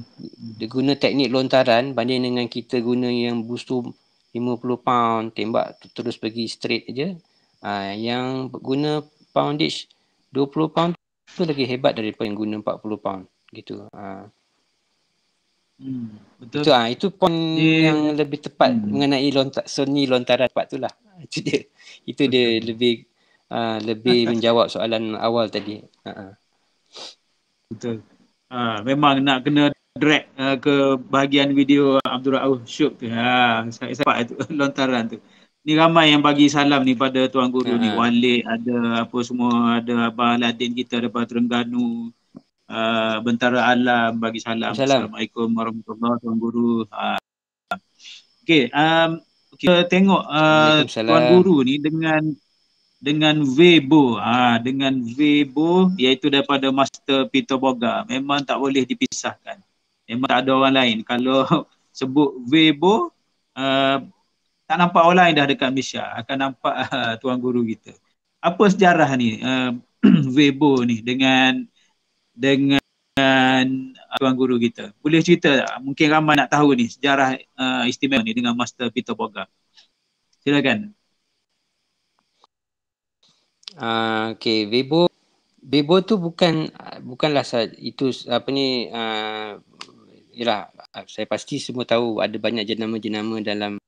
dia guna teknik lontaran banding dengan kita guna yang booster 50 pound tembak terus pergi straight aja. Ah, ha, yang guna poundage 20 pound tu lagi hebat daripada yang guna 40 pound gitu. Ha. Hmm, betul. Itu, ha, itu poin yeah. yang lebih tepat hmm. mengenai lontar, seni lontaran tepat tu lah. Itu dia. Itu dia lebih uh, lebih menjawab soalan awal tadi. Uh-huh. Betul. Uh, memang nak kena drag uh, ke bahagian video Abdul Rauf Syuk tu. Ha, saya sempat tu, lontaran tu. Ni ramai yang bagi salam ni pada Tuan Guru uh-huh. ni. Walid ada apa semua, ada Abang Aladin kita daripada Terengganu. Uh, Bentara Alam bagi salam. Assalamualaikum warahmatullahi Tuan Guru. Uh, okay, um, kita tengok uh, Tuan Guru ni dengan dengan Weibo ha, dengan Weibo iaitu daripada Master Peter Boga memang tak boleh dipisahkan memang tak ada orang lain kalau sebut Weibo uh, tak nampak orang lain dah dekat Malaysia akan nampak uh, tuan guru kita apa sejarah ni uh, Weibo ni dengan dengan uh, tuan guru kita boleh cerita tak? mungkin ramai nak tahu ni sejarah uh, istimewa ni dengan Master Peter Boga silakan Ah, okay, bebo, bebo tu bukan bukanlah sah itu apa ni uh, yalah saya pasti semua tahu ada banyak jenama-jenama dalam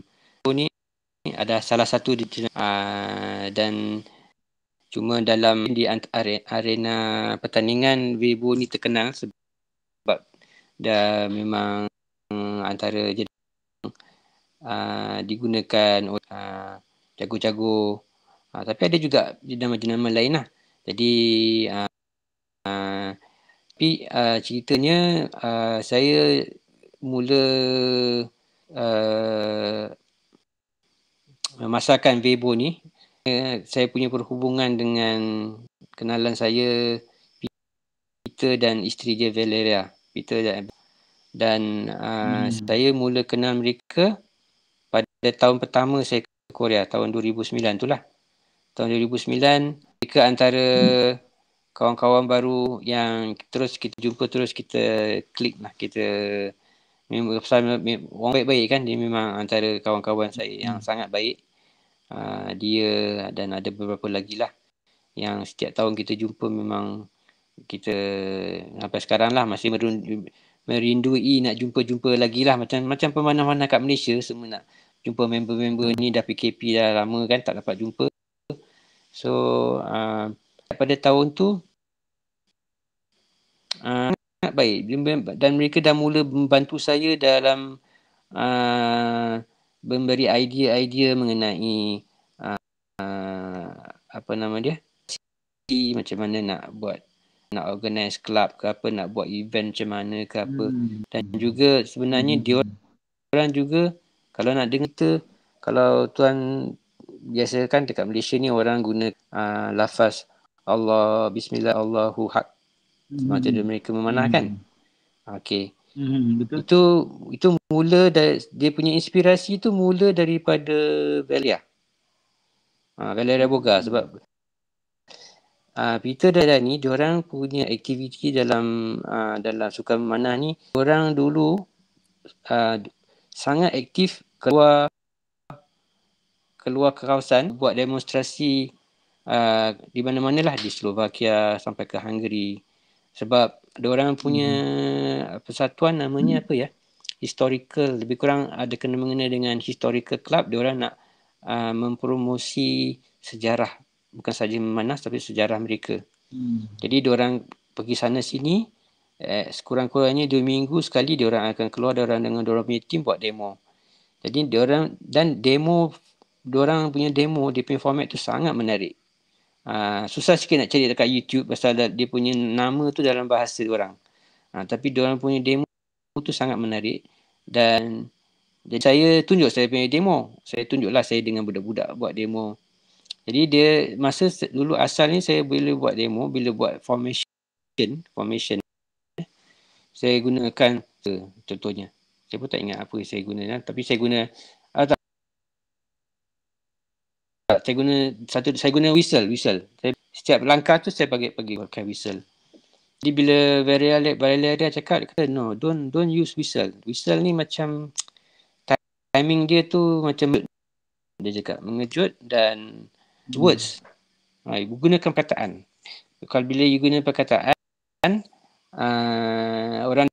Vibo ni ada salah satu di uh, dan cuma dalam di arena pertandingan bebo ni terkenal sebab dah memang antara jenama uh, digunakan oleh uh, jago-jago Ha, tapi ada juga nama-nama lain lah. Jadi, uh, uh, tapi uh, ceritanya uh, saya mula uh, masakan Weibo ni. Uh, saya punya perhubungan dengan kenalan saya Peter dan isteri dia Valeria. Peter dan dan uh, hmm. saya mula kenal mereka pada tahun pertama saya ke Korea tahun 2009 itulah tahun 2009 mereka antara hmm. kawan-kawan baru yang terus kita jumpa terus kita klik lah kita memang orang baik-baik kan dia memang antara kawan-kawan saya yang hmm. sangat baik uh, dia dan ada beberapa lagi lah yang setiap tahun kita jumpa memang kita sampai sekarang lah masih merindui nak jumpa-jumpa lagi lah macam macam pemanah-manah kat Malaysia semua nak jumpa member-member ni dah PKP dah lama kan tak dapat jumpa So uh, pada tahun tu uh, baik dan mereka dah mula membantu saya dalam uh, memberi idea-idea mengenai uh, uh, apa nama dia macam mana nak buat nak organize club ke apa nak buat event macam mana ke apa hmm. dan juga sebenarnya hmm. dia orang juga kalau nak dengar kalau tuan biasa kan dekat Malaysia ni orang guna uh, lafaz Allah bismillah Allahu hak hmm. macam dia hmm. mereka memanah kan? hmm. kan okey hmm, betul itu itu mula dari, dia punya inspirasi tu mula daripada Velia ah ha, Velia Raboga hmm. sebab Uh, Peter dan Dani, diorang punya aktiviti dalam uh, dalam sukan memanah ni, orang dulu uh, sangat aktif keluar keluar ke kawasan buat demonstrasi uh, di mana mana lah di Slovakia sampai ke Hungary sebab ada orang punya hmm. persatuan namanya hmm. apa ya historical lebih kurang ada kena mengena dengan historical club orang nak uh, mempromosi sejarah bukan saja memanas tapi sejarah mereka hmm. jadi orang pergi sana sini eh, sekurang-kurangnya dua minggu sekali orang akan keluar orang dengan orang punya team buat demo jadi orang dan demo orang punya demo, dia punya format tu sangat menarik. Uh, susah sikit nak cari dekat YouTube pasal dia punya nama tu dalam bahasa orang. Uh, tapi orang punya demo tu sangat menarik dan jadi saya tunjuk saya punya demo. Saya tunjuklah saya dengan budak-budak buat demo. Jadi dia masa dulu asal ni saya boleh buat demo bila buat formation formation saya gunakan contohnya saya pun tak ingat apa saya guna tapi saya guna saya guna satu saya guna whistle whistle saya, setiap langkah tu saya bagi bagi pakai whistle jadi bila Varela Varela dia cakap dia kata no don't don't use whistle whistle ni macam timing dia tu macam dia cakap mengejut dan words hmm. ha, you gunakan perkataan kalau bila you guna perkataan uh, orang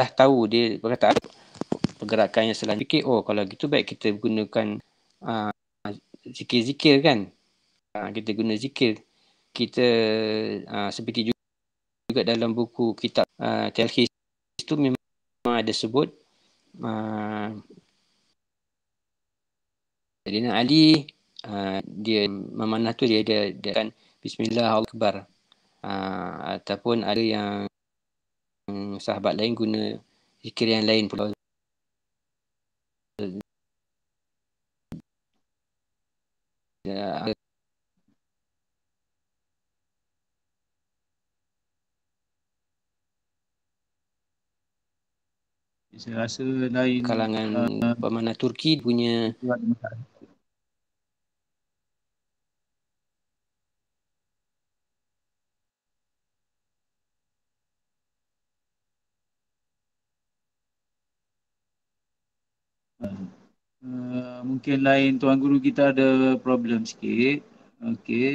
dah tahu dia berkata pergerakan yang selanjutnya fikir oh kalau gitu baik kita gunakan uh, zikir-zikir kan uh, kita guna zikir kita uh, seperti juga, juga dalam buku kitab uh, Telkis tu memang ada sebut uh, Dina Ali uh, dia memanah tu dia ada dia, Bismillah Allah Akbar uh, ataupun ada yang Hmm, sahabat lain guna zikir yang lain pula ya, saya rasa lain kalangan uh, pemana Turki punya mungkin lain tuan guru kita ada problem sikit. Okay.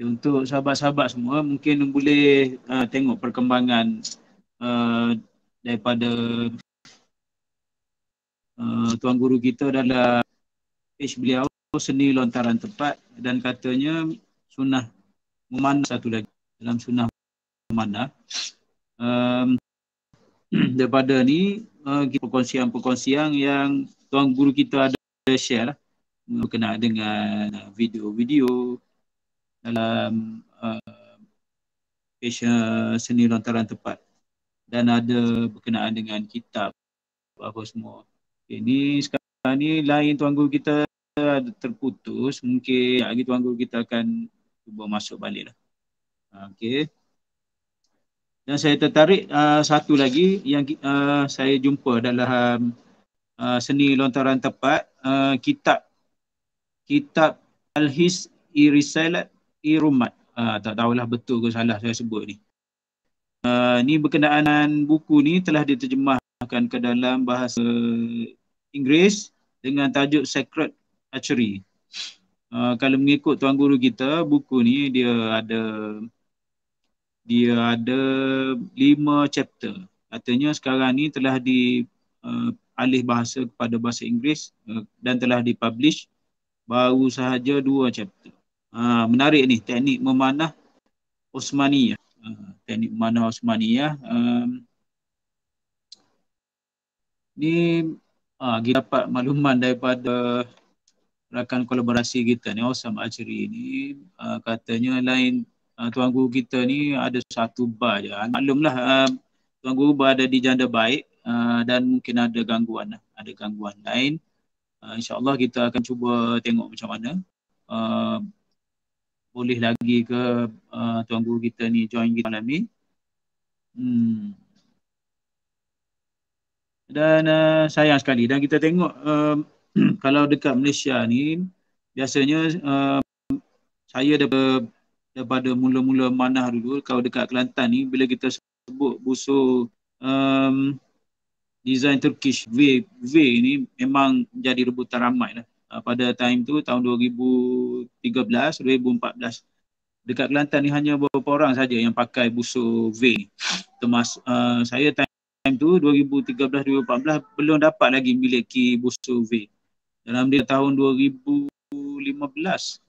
Untuk sahabat-sahabat semua mungkin boleh uh, tengok perkembangan uh, daripada uh, tuan guru kita dalam page beliau seni lontaran tepat dan katanya sunnah mana satu lagi dalam sunnah mana um, daripada ni uh, perkongsian-perkongsian yang tuan guru kita ada share lah berkenaan dengan video-video dalam uh, seni lontaran tepat dan ada berkenaan dengan kitab apa semua okay, ni sekarang ni lain tuan guru kita terputus mungkin lagi tuan guru kita akan cuba masuk balik lah. Ah, okay. Dan saya tertarik uh, satu lagi yang uh, saya jumpa dalam uh, seni lontaran tepat uh, kitab kitab Al-His Irisalat Irumat. Uh, tak tahulah betul ke salah saya sebut ni. Uh, ni berkenaan buku ni telah diterjemahkan ke dalam bahasa Inggeris dengan tajuk Sacred Archery. Ah, kalau mengikut tuan guru kita buku ni dia ada dia ada lima chapter katanya sekarang ni telah di uh, alih bahasa kepada bahasa Inggeris uh, dan telah dipublish baru sahaja dua chapter uh, menarik ni teknik memanah Osmaniyah uh, teknik memanah Osmaniyah um, ni uh, kita dapat makluman daripada uh, rakan kolaborasi kita ni Osam Achri ni uh, katanya lain uh, tuan guru kita ni ada satu bar je. Ah, maklumlah uh, tuan guru berada di janda baik uh, dan mungkin ada gangguan lah. ada gangguan lain. Uh, InsyaAllah kita akan cuba tengok macam mana uh, boleh lagi ke uh, tuan guru kita ni join kita malam ni. Hmm. Dan uh, sayang sekali dan kita tengok uh, Hmm. kalau dekat Malaysia ni biasanya uh, saya daripada, daripada mula-mula manah dulu kalau dekat Kelantan ni bila kita sebut busur um, design Turkish V V ni memang jadi rebutan ramai lah. Uh, pada time tu tahun 2013 2014 dekat Kelantan ni hanya beberapa orang saja yang pakai busur V ni. Termasuk uh, saya time, tu 2013 2014 belum dapat lagi miliki busur V. Uh, dalam dia tahun 2015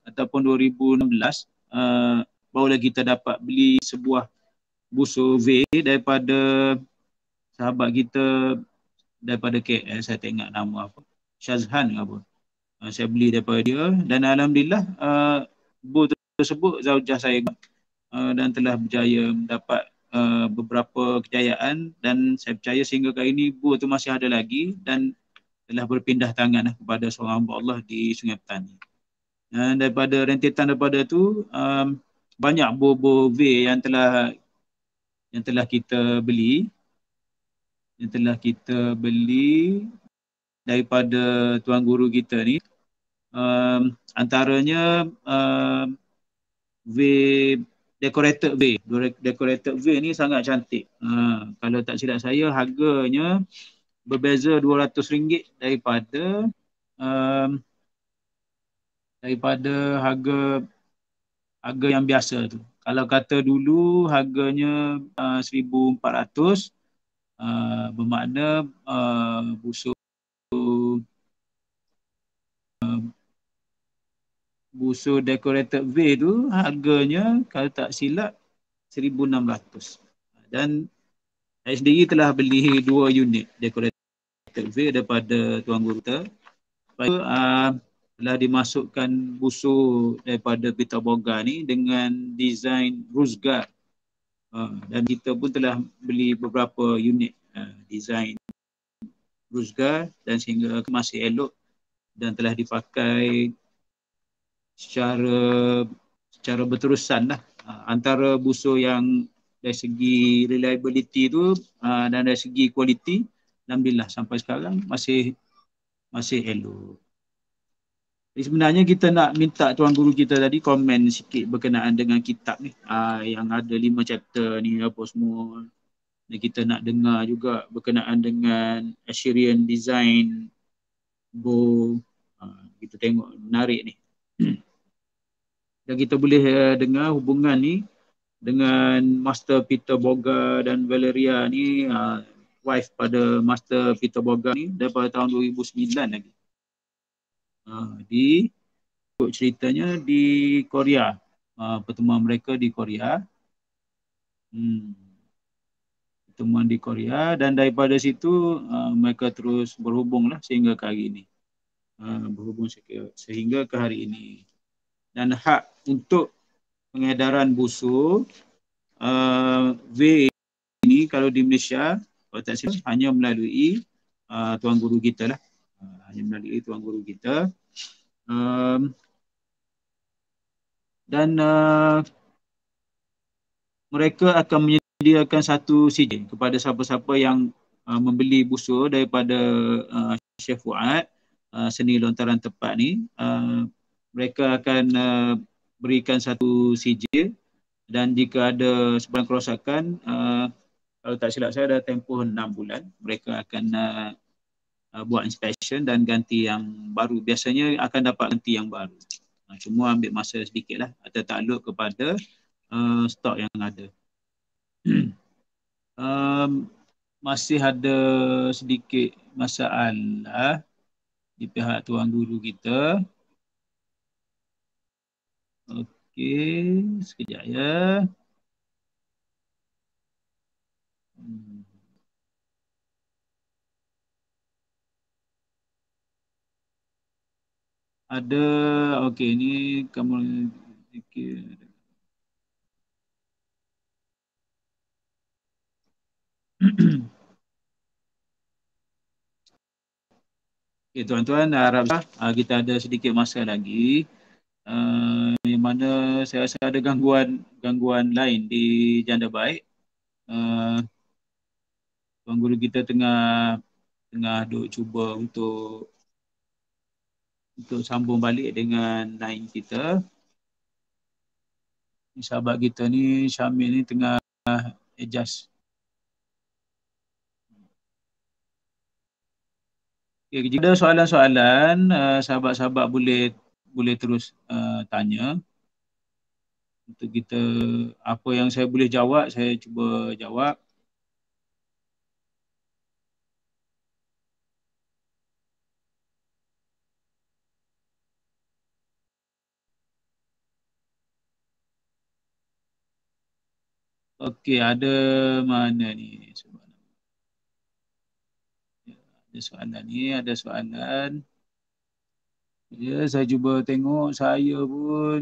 ataupun 2016 uh, barulah kita dapat beli sebuah busur V daripada sahabat kita daripada KL saya tak ingat nama apa Syazhan ke apa uh, saya beli daripada dia dan alhamdulillah uh, bus tersebut zaujah saya uh, dan telah berjaya mendapat Uh, beberapa kejayaan dan saya percaya sehingga kali ini buah tu masih ada lagi dan telah berpindah tangan lah kepada seorang hamba Allah di Sungai Petani. Dan daripada rentetan daripada tu um, banyak bobo V yang telah yang telah kita beli yang telah kita beli daripada tuan guru kita ni um, antaranya um, V decorated V decorated V ni sangat cantik uh, kalau tak silap saya harganya uh, berbeza RM200 daripada um, daripada harga harga yang biasa tu. Kalau kata dulu harganya RM1,400 uh, uh, bermakna uh, busuk um, busur decorated V tu harganya kalau tak silap 1600 dan SDI telah beli dua unit decorated survey daripada Tuan Guru kita. Lepas itu, uh, telah dimasukkan busur daripada Bita Boga ni dengan desain Ruzga. Uh, dan kita pun telah beli beberapa unit uh, desain Ruzga dan sehingga masih elok dan telah dipakai secara secara berterusan lah. Uh, antara busur yang dari segi reliability tu uh, dan dari segi kualiti Alhamdulillah sampai sekarang masih masih elok. Jadi sebenarnya kita nak minta tuan guru kita tadi komen sikit berkenaan dengan kitab ni aa, ah, yang ada lima chapter ni apa semua. Dan kita nak dengar juga berkenaan dengan Assyrian design Bo ah, kita tengok menarik ni. dan kita boleh uh, dengar hubungan ni dengan Master Peter Boga dan Valeria ni aa, ah, wife pada Master Peter Bogan ni daripada tahun 2009 lagi. Ha, di ikut ceritanya di Korea. Ha, pertemuan mereka di Korea. Hmm. Pertemuan di Korea dan daripada situ ha, mereka terus berhubung lah sehingga ke hari ini. Ha, berhubung sehingga ke hari ini. Dan hak untuk pengedaran busu uh, ha, V ini kalau di Malaysia Kekuatan silat hanya melalui uh, tuan guru kita lah. Uh, hanya melalui tuan guru kita. Um, dan uh, mereka akan menyediakan satu CD kepada siapa-siapa yang uh, membeli busur daripada uh, Syekh Fuad, uh, seni lontaran tepat ni. Uh, mereka akan uh, berikan satu CD dan jika ada sebarang kerosakan, uh, kalau tak silap saya ada tempoh 6 bulan mereka akan uh, uh, buat inspection dan ganti yang baru biasanya akan dapat ganti yang baru uh, cuma ambil masa sedikit lah atau takluk kepada uh, stok yang ada um, masih ada sedikit masalah di pihak tuan guru kita okey sekejap ya Hmm. Ada, okey ini kamu fikir. Okey tuan-tuan, harap ah, kita ada sedikit masa lagi. Uh, yang mana saya rasa ada gangguan gangguan lain di janda baik. Uh, Tuan Guru kita tengah tengah duk cuba untuk untuk sambung balik dengan naik kita. sahabat kita ni Syamil ni tengah adjust. Okay, jika ada soalan-soalan eh, sahabat-sahabat boleh boleh terus uh, tanya. Untuk kita apa yang saya boleh jawab saya cuba jawab. Okey, ada mana ni? Ya, ada soalan ni, ada soalan. Ya, saya cuba tengok saya pun.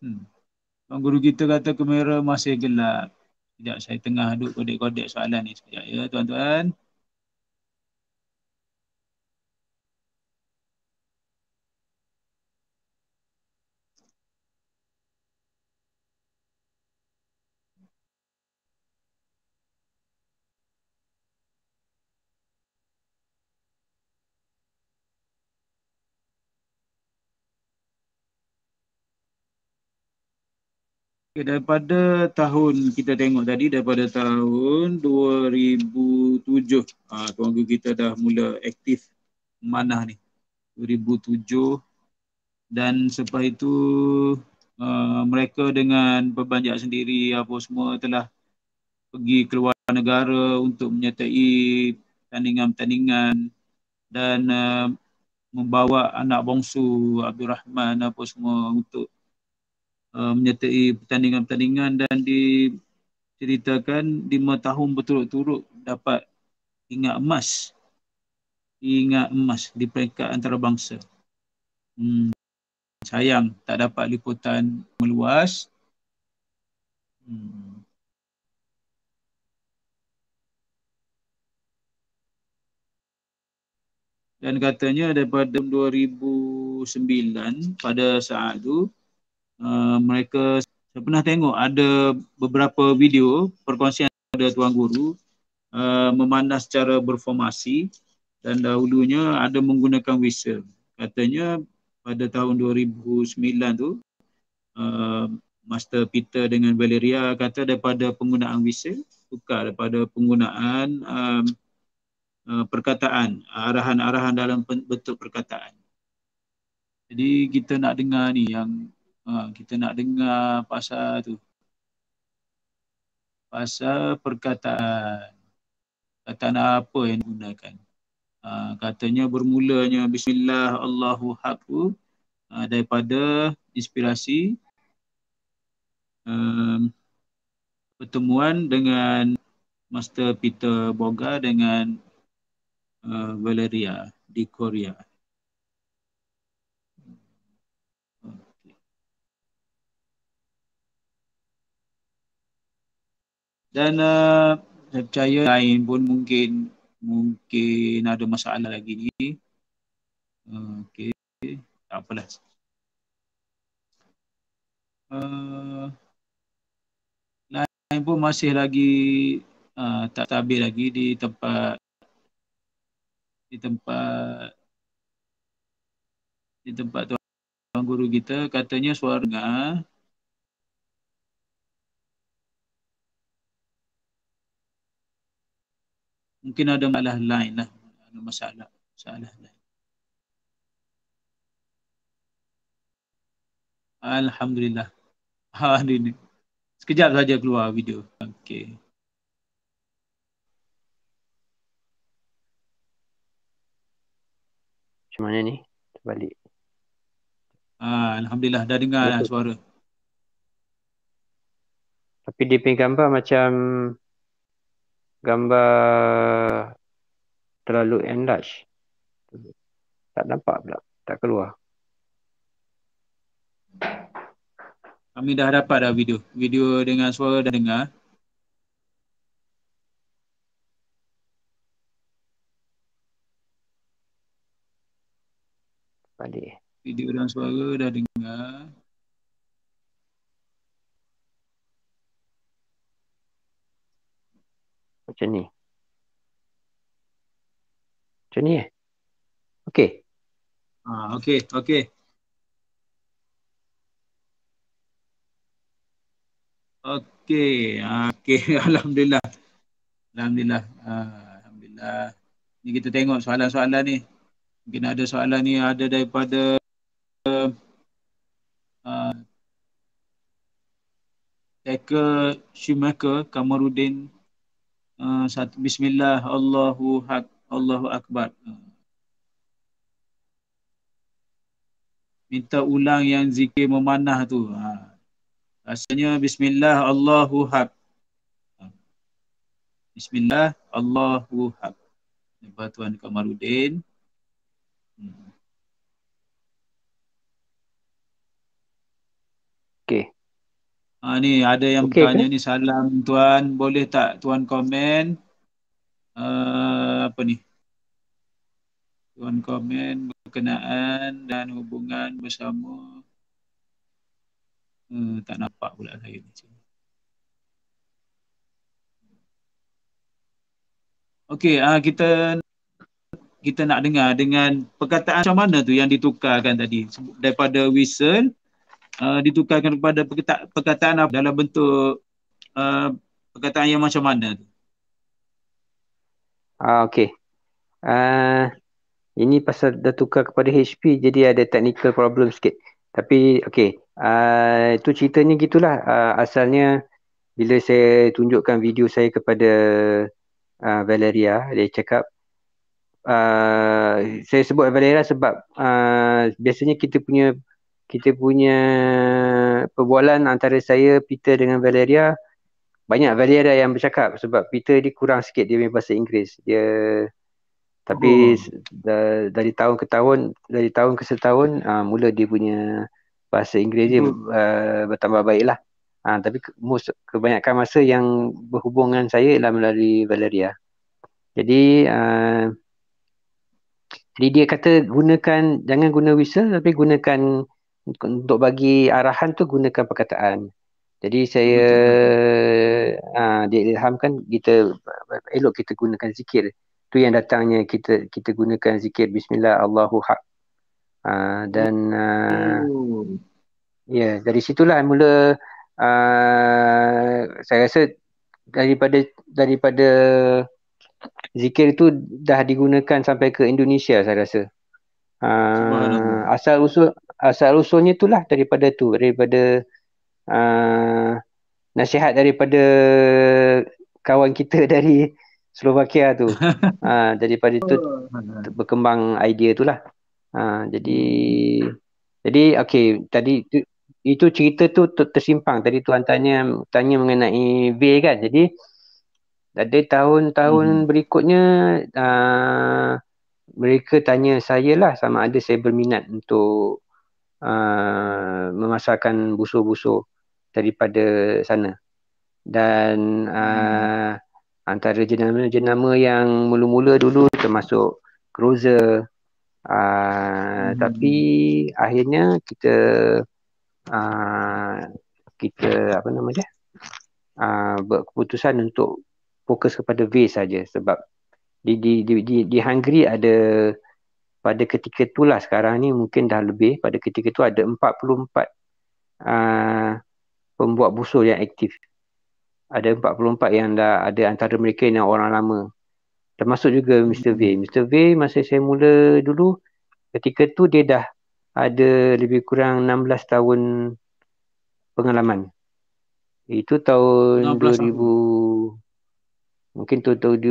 Hmm. Tuan Guru kita kata kamera masih gelap. Sekejap saya tengah duduk kodek-kodek soalan ni sekejap ya tuan-tuan. Okay, daripada tahun kita tengok tadi daripada tahun 2007 ah tuan guru kita dah mula aktif mana ni 2007 dan selepas itu uh, mereka dengan perbanjak sendiri apa semua telah pergi keluar negara untuk menyertai pertandingan-pertandingan dan uh, membawa anak bongsu Abdul Rahman apa semua untuk Uh, menyertai pertandingan-pertandingan dan diceritakan lima tahun berturut-turut dapat ingat emas ingat emas di peringkat antarabangsa hmm. sayang tak dapat liputan meluas hmm. dan katanya daripada 2009 pada saat itu Uh, mereka saya pernah tengok ada beberapa video perkongsian ada tuan guru uh, memandang secara berformasi dan dahulunya ada menggunakan whistle katanya pada tahun 2009 tu uh, Master Peter dengan Valeria kata daripada penggunaan whistle tukar daripada penggunaan um, uh, perkataan arahan-arahan dalam bentuk perkataan jadi kita nak dengar ni yang Ha, kita nak dengar pasal tu. Pasal perkataan. Perkataan apa yang digunakan. Ha, katanya bermulanya Bismillah Allahu Hakku ha, daripada inspirasi um, pertemuan dengan Master Peter Boga dengan uh, Valeria di Korea. Dan uh, saya percaya lain pun mungkin mungkin ada masalah lagi ni. Okey, tak apalah. Uh, lain pun masih lagi uh, tak tabir lagi di tempat di tempat di tempat tuan guru kita katanya suara dengar ah, mungkin ada masalah lain lah ada masalah masalah lain alhamdulillah hari ini sekejap saja keluar video okey macam mana ni terbalik ah alhamdulillah dah dengar lah suara tapi dia punya gambar macam gambar terlalu enlarge. Tak nampak pula. Tak keluar. Kami dah dapat dah video. Video dengan suara dah dengar. Balik. Video dengan suara dah dengar. Macam ni. Macam ni eh. okay Ah, okay, okey. okay, ha, okey, ha, alhamdulillah. Alhamdulillah. Ha, alhamdulillah. Ni kita tengok soalan-soalan ni. Mungkin ada soalan ni ada daripada uh, Taker Schumacher Kamarudin Ah, satu bismillah Allahu hak Allahu akbar. Minta ulang yang zikir memanah tu. Ha. Rasanya bismillah Allahu hak. Bismillah Allahu hak. Nama Tuan Kamarudin. Hmm. Okay. Ha, ni ada yang okay, bertanya kan? ni salam tuan boleh tak tuan komen uh, apa ni tuan komen berkenaan dan hubungan bersama uh, tak nampak pula saya ni Okey uh, kita kita nak dengar dengan perkataan macam mana tu yang ditukarkan tadi daripada whistle Uh, ditukarkan kepada perkataan apa dalam bentuk uh, perkataan yang macam mana tu? Ah, okay. Uh, ah, ini pasal dah tukar kepada HP jadi ada technical problem sikit. Tapi okay. Uh, ah, itu ceritanya gitulah. Uh, asalnya bila saya tunjukkan video saya kepada uh, Valeria, dia cakap uh, saya sebut Valeria sebab uh, biasanya kita punya kita punya perbualan antara saya, Peter dengan Valeria banyak Valeria yang bercakap sebab Peter dia kurang sikit dia punya bahasa Inggeris. Dia tapi oh. dari tahun ke tahun, dari tahun ke setahun uh, mula dia punya bahasa Inggeris dia uh, bertambah baik lah uh, ah, tapi most, kebanyakan masa yang berhubungan saya ialah melalui Valeria. Jadi uh, jadi dia kata gunakan jangan guna whistle tapi gunakan untuk bagi arahan tu gunakan perkataan. Jadi saya ah ha, kan kita elok kita gunakan zikir. Tu yang datangnya kita kita gunakan zikir bismillah Allahu hak. Ha, ah, dan ah, ya uh, yeah, dari situlah mula uh, saya rasa daripada daripada zikir tu dah digunakan sampai ke Indonesia saya rasa. Uh, asal usul asal ah, usulnya itulah daripada tu daripada uh, nasihat daripada kawan kita dari Slovakia tu uh, daripada tu oh, ha, ha. berkembang idea tu lah uh, jadi jadi okay tadi tu, itu cerita tu tersimpang tadi tuan tanya tanya mengenai V kan jadi ada tahun-tahun hmm. berikutnya uh, mereka tanya saya lah sama ada saya berminat untuk uh, memasakkan busur-busur daripada sana dan uh, antara jenama-jenama yang mula-mula dulu termasuk cruiser, uh, hmm. tapi akhirnya kita uh, kita apa nama dia uh, buat keputusan untuk fokus kepada V saja sebab di di di, di Hungary ada pada ketika lah sekarang ni mungkin dah lebih pada ketika itu ada 44 uh, ah, pembuat busur yang aktif ada 44 yang dah ada antara mereka yang orang lama termasuk juga Mr. V Mr. V masa saya mula dulu ketika tu dia dah ada lebih kurang 16 tahun pengalaman itu tahun 2000 tahun mungkin tu, tu, tu,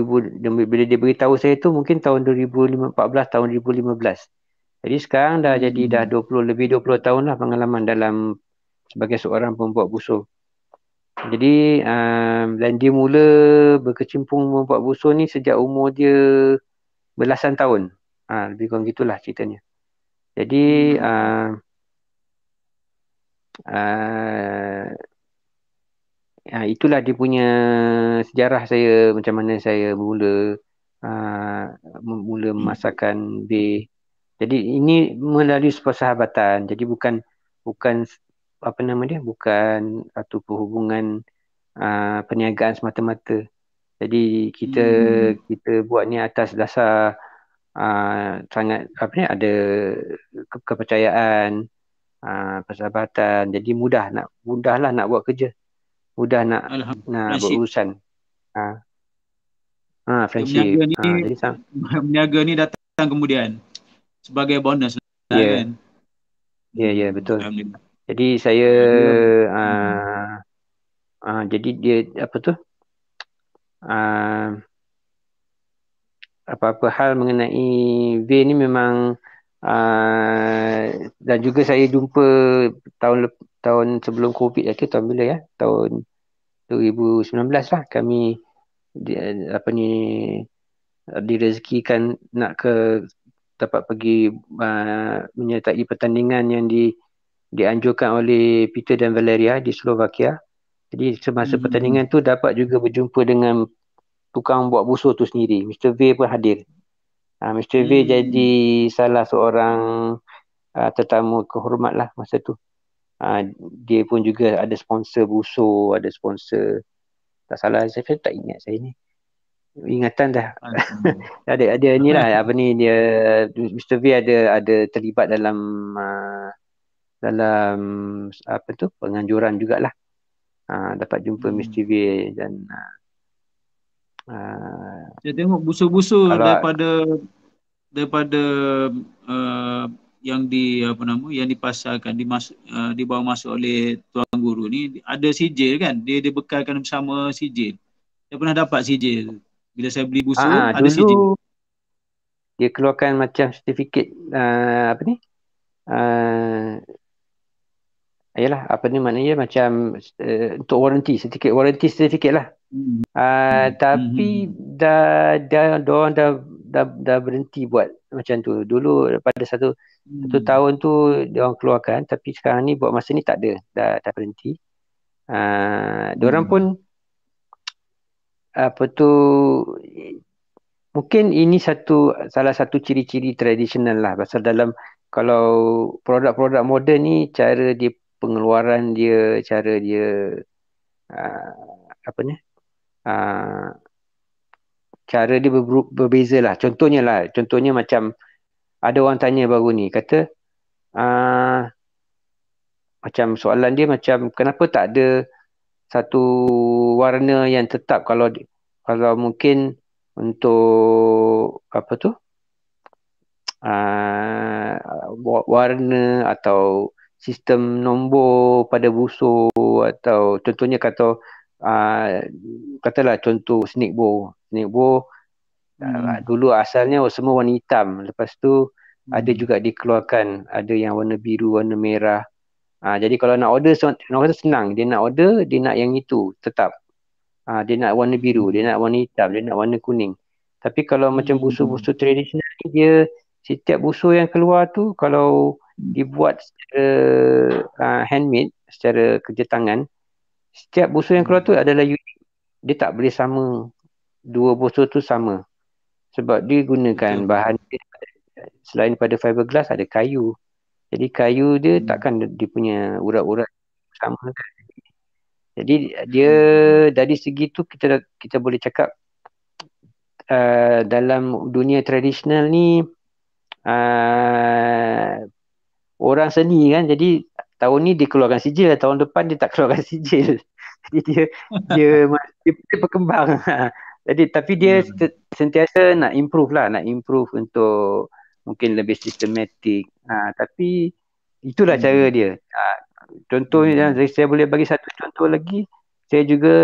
bila dia beritahu saya tu mungkin tahun 2014 tahun 2015 jadi sekarang dah jadi dah 20 hmm. lebih 20 tahun lah pengalaman dalam sebagai seorang pembuat busur jadi um, dan dia mula berkecimpung membuat busur ni sejak umur dia belasan tahun ha, lebih kurang gitulah ceritanya jadi hmm. um, uh, uh, ha, itulah dia punya sejarah saya macam mana saya ah, mula uh, mula memasakkan B. Jadi ini melalui persahabatan. Jadi bukan bukan apa nama dia? Bukan satu perhubungan uh, perniagaan semata-mata. Jadi kita hmm. kita buat ni atas dasar uh, sangat apa ni ada kepercayaan uh, persahabatan jadi mudah nak mudahlah nak buat kerja Udah nak nak berurusan. Ha. Ha, friendship. Berniaga ni, ha, jadi sang. Berniaga ni datang kemudian sebagai bonus yeah. Ya. kan. Ya, yeah, ya, yeah, betul. Jadi saya ha, ha, jadi dia apa tu? Ha, apa-apa hal mengenai V ni memang Ah, dan juga saya jumpa tahun tahun sebelum covid ya tahun bila ya tahun 2019 lah kami di, apa ni direzekikan nak ke tempat pergi uh, menyertai pertandingan yang di dianjurkan oleh Peter dan Valeria di Slovakia. Jadi semasa hmm. pertandingan tu dapat juga berjumpa dengan tukang buat busur tu sendiri. Mr. V pun hadir. Uh, ah, Mr. V hmm. jadi salah seorang uh, tetamu kehormat lah masa tu. Uh, dia pun juga ada sponsor buso, ada sponsor. Tak salah saya, tak ingat saya ni. Ingatan dah. ada ada ni lah apa ni dia Mr. V ada ada terlibat dalam uh, dalam apa tu penganjuran jugalah. Uh, dapat jumpa hmm. Mr. V dan uh, saya tengok busu-busu daripada daripada uh, yang di apa nama yang dipasarkan di dimas- uh, dibawa masuk oleh tuan guru ni ada sijil kan dia dibekalkan bekalkan bersama sijil. Saya pernah dapat sijil. Bila saya beli busu Aa, ah, ada dulu sijil. Dia keluarkan macam sertifikat uh, apa ni? Uh, ayalah apa ni maknanya macam uh, untuk warranty sertifikat warranty sertifikat lah uh, tapi hmm. dah dah orang dah dah dah berhenti buat macam tu dulu pada satu satu tahun tu dia orang keluarkan tapi sekarang ni buat masa ni tak ada dah dah berhenti uh, ah, dia orang pun apa tu mungkin ini satu salah satu ciri-ciri tradisional lah pasal dalam kalau produk-produk moden ni cara dia pengeluaran dia cara dia uh, apa ni uh, cara dia ber- berbeza lah contohnya lah contohnya macam ada orang tanya baru ni kata uh, macam soalan dia macam kenapa tak ada satu warna yang tetap kalau kalau mungkin untuk apa tu uh, warna atau sistem nombor pada busur atau contohnya kata uh, katalah contoh snake bow snake bow ah, hmm. uh, dulu asalnya semua warna hitam lepas tu hmm. ada juga dikeluarkan ada yang warna biru warna merah uh, jadi kalau nak order nak order senang dia nak order dia nak yang itu tetap uh, dia nak warna biru dia nak warna hitam dia nak warna kuning tapi kalau hmm. macam busur-busur tradisional dia setiap busur yang keluar tu kalau hmm. dibuat secara uh, handmade, secara kerja tangan, setiap busur yang keluar tu adalah unik. Dia tak boleh sama. Dua busur tu sama. Sebab dia gunakan bahan dia selain pada fiberglass ada kayu. Jadi kayu dia hmm. takkan dia punya urat-urat sama kan. Jadi dia hmm. dari segi tu kita kita boleh cakap uh, dalam dunia tradisional ni uh, orang seni kan jadi tahun ni dia keluarkan sijil lah. tahun depan dia tak keluarkan sijil jadi dia dia, masih dia berkembang jadi tapi dia hmm. sentiasa nak improve lah nak improve untuk mungkin lebih sistematik ha, tapi itulah hmm. cara dia ha, contohnya hmm. saya boleh bagi satu contoh lagi saya juga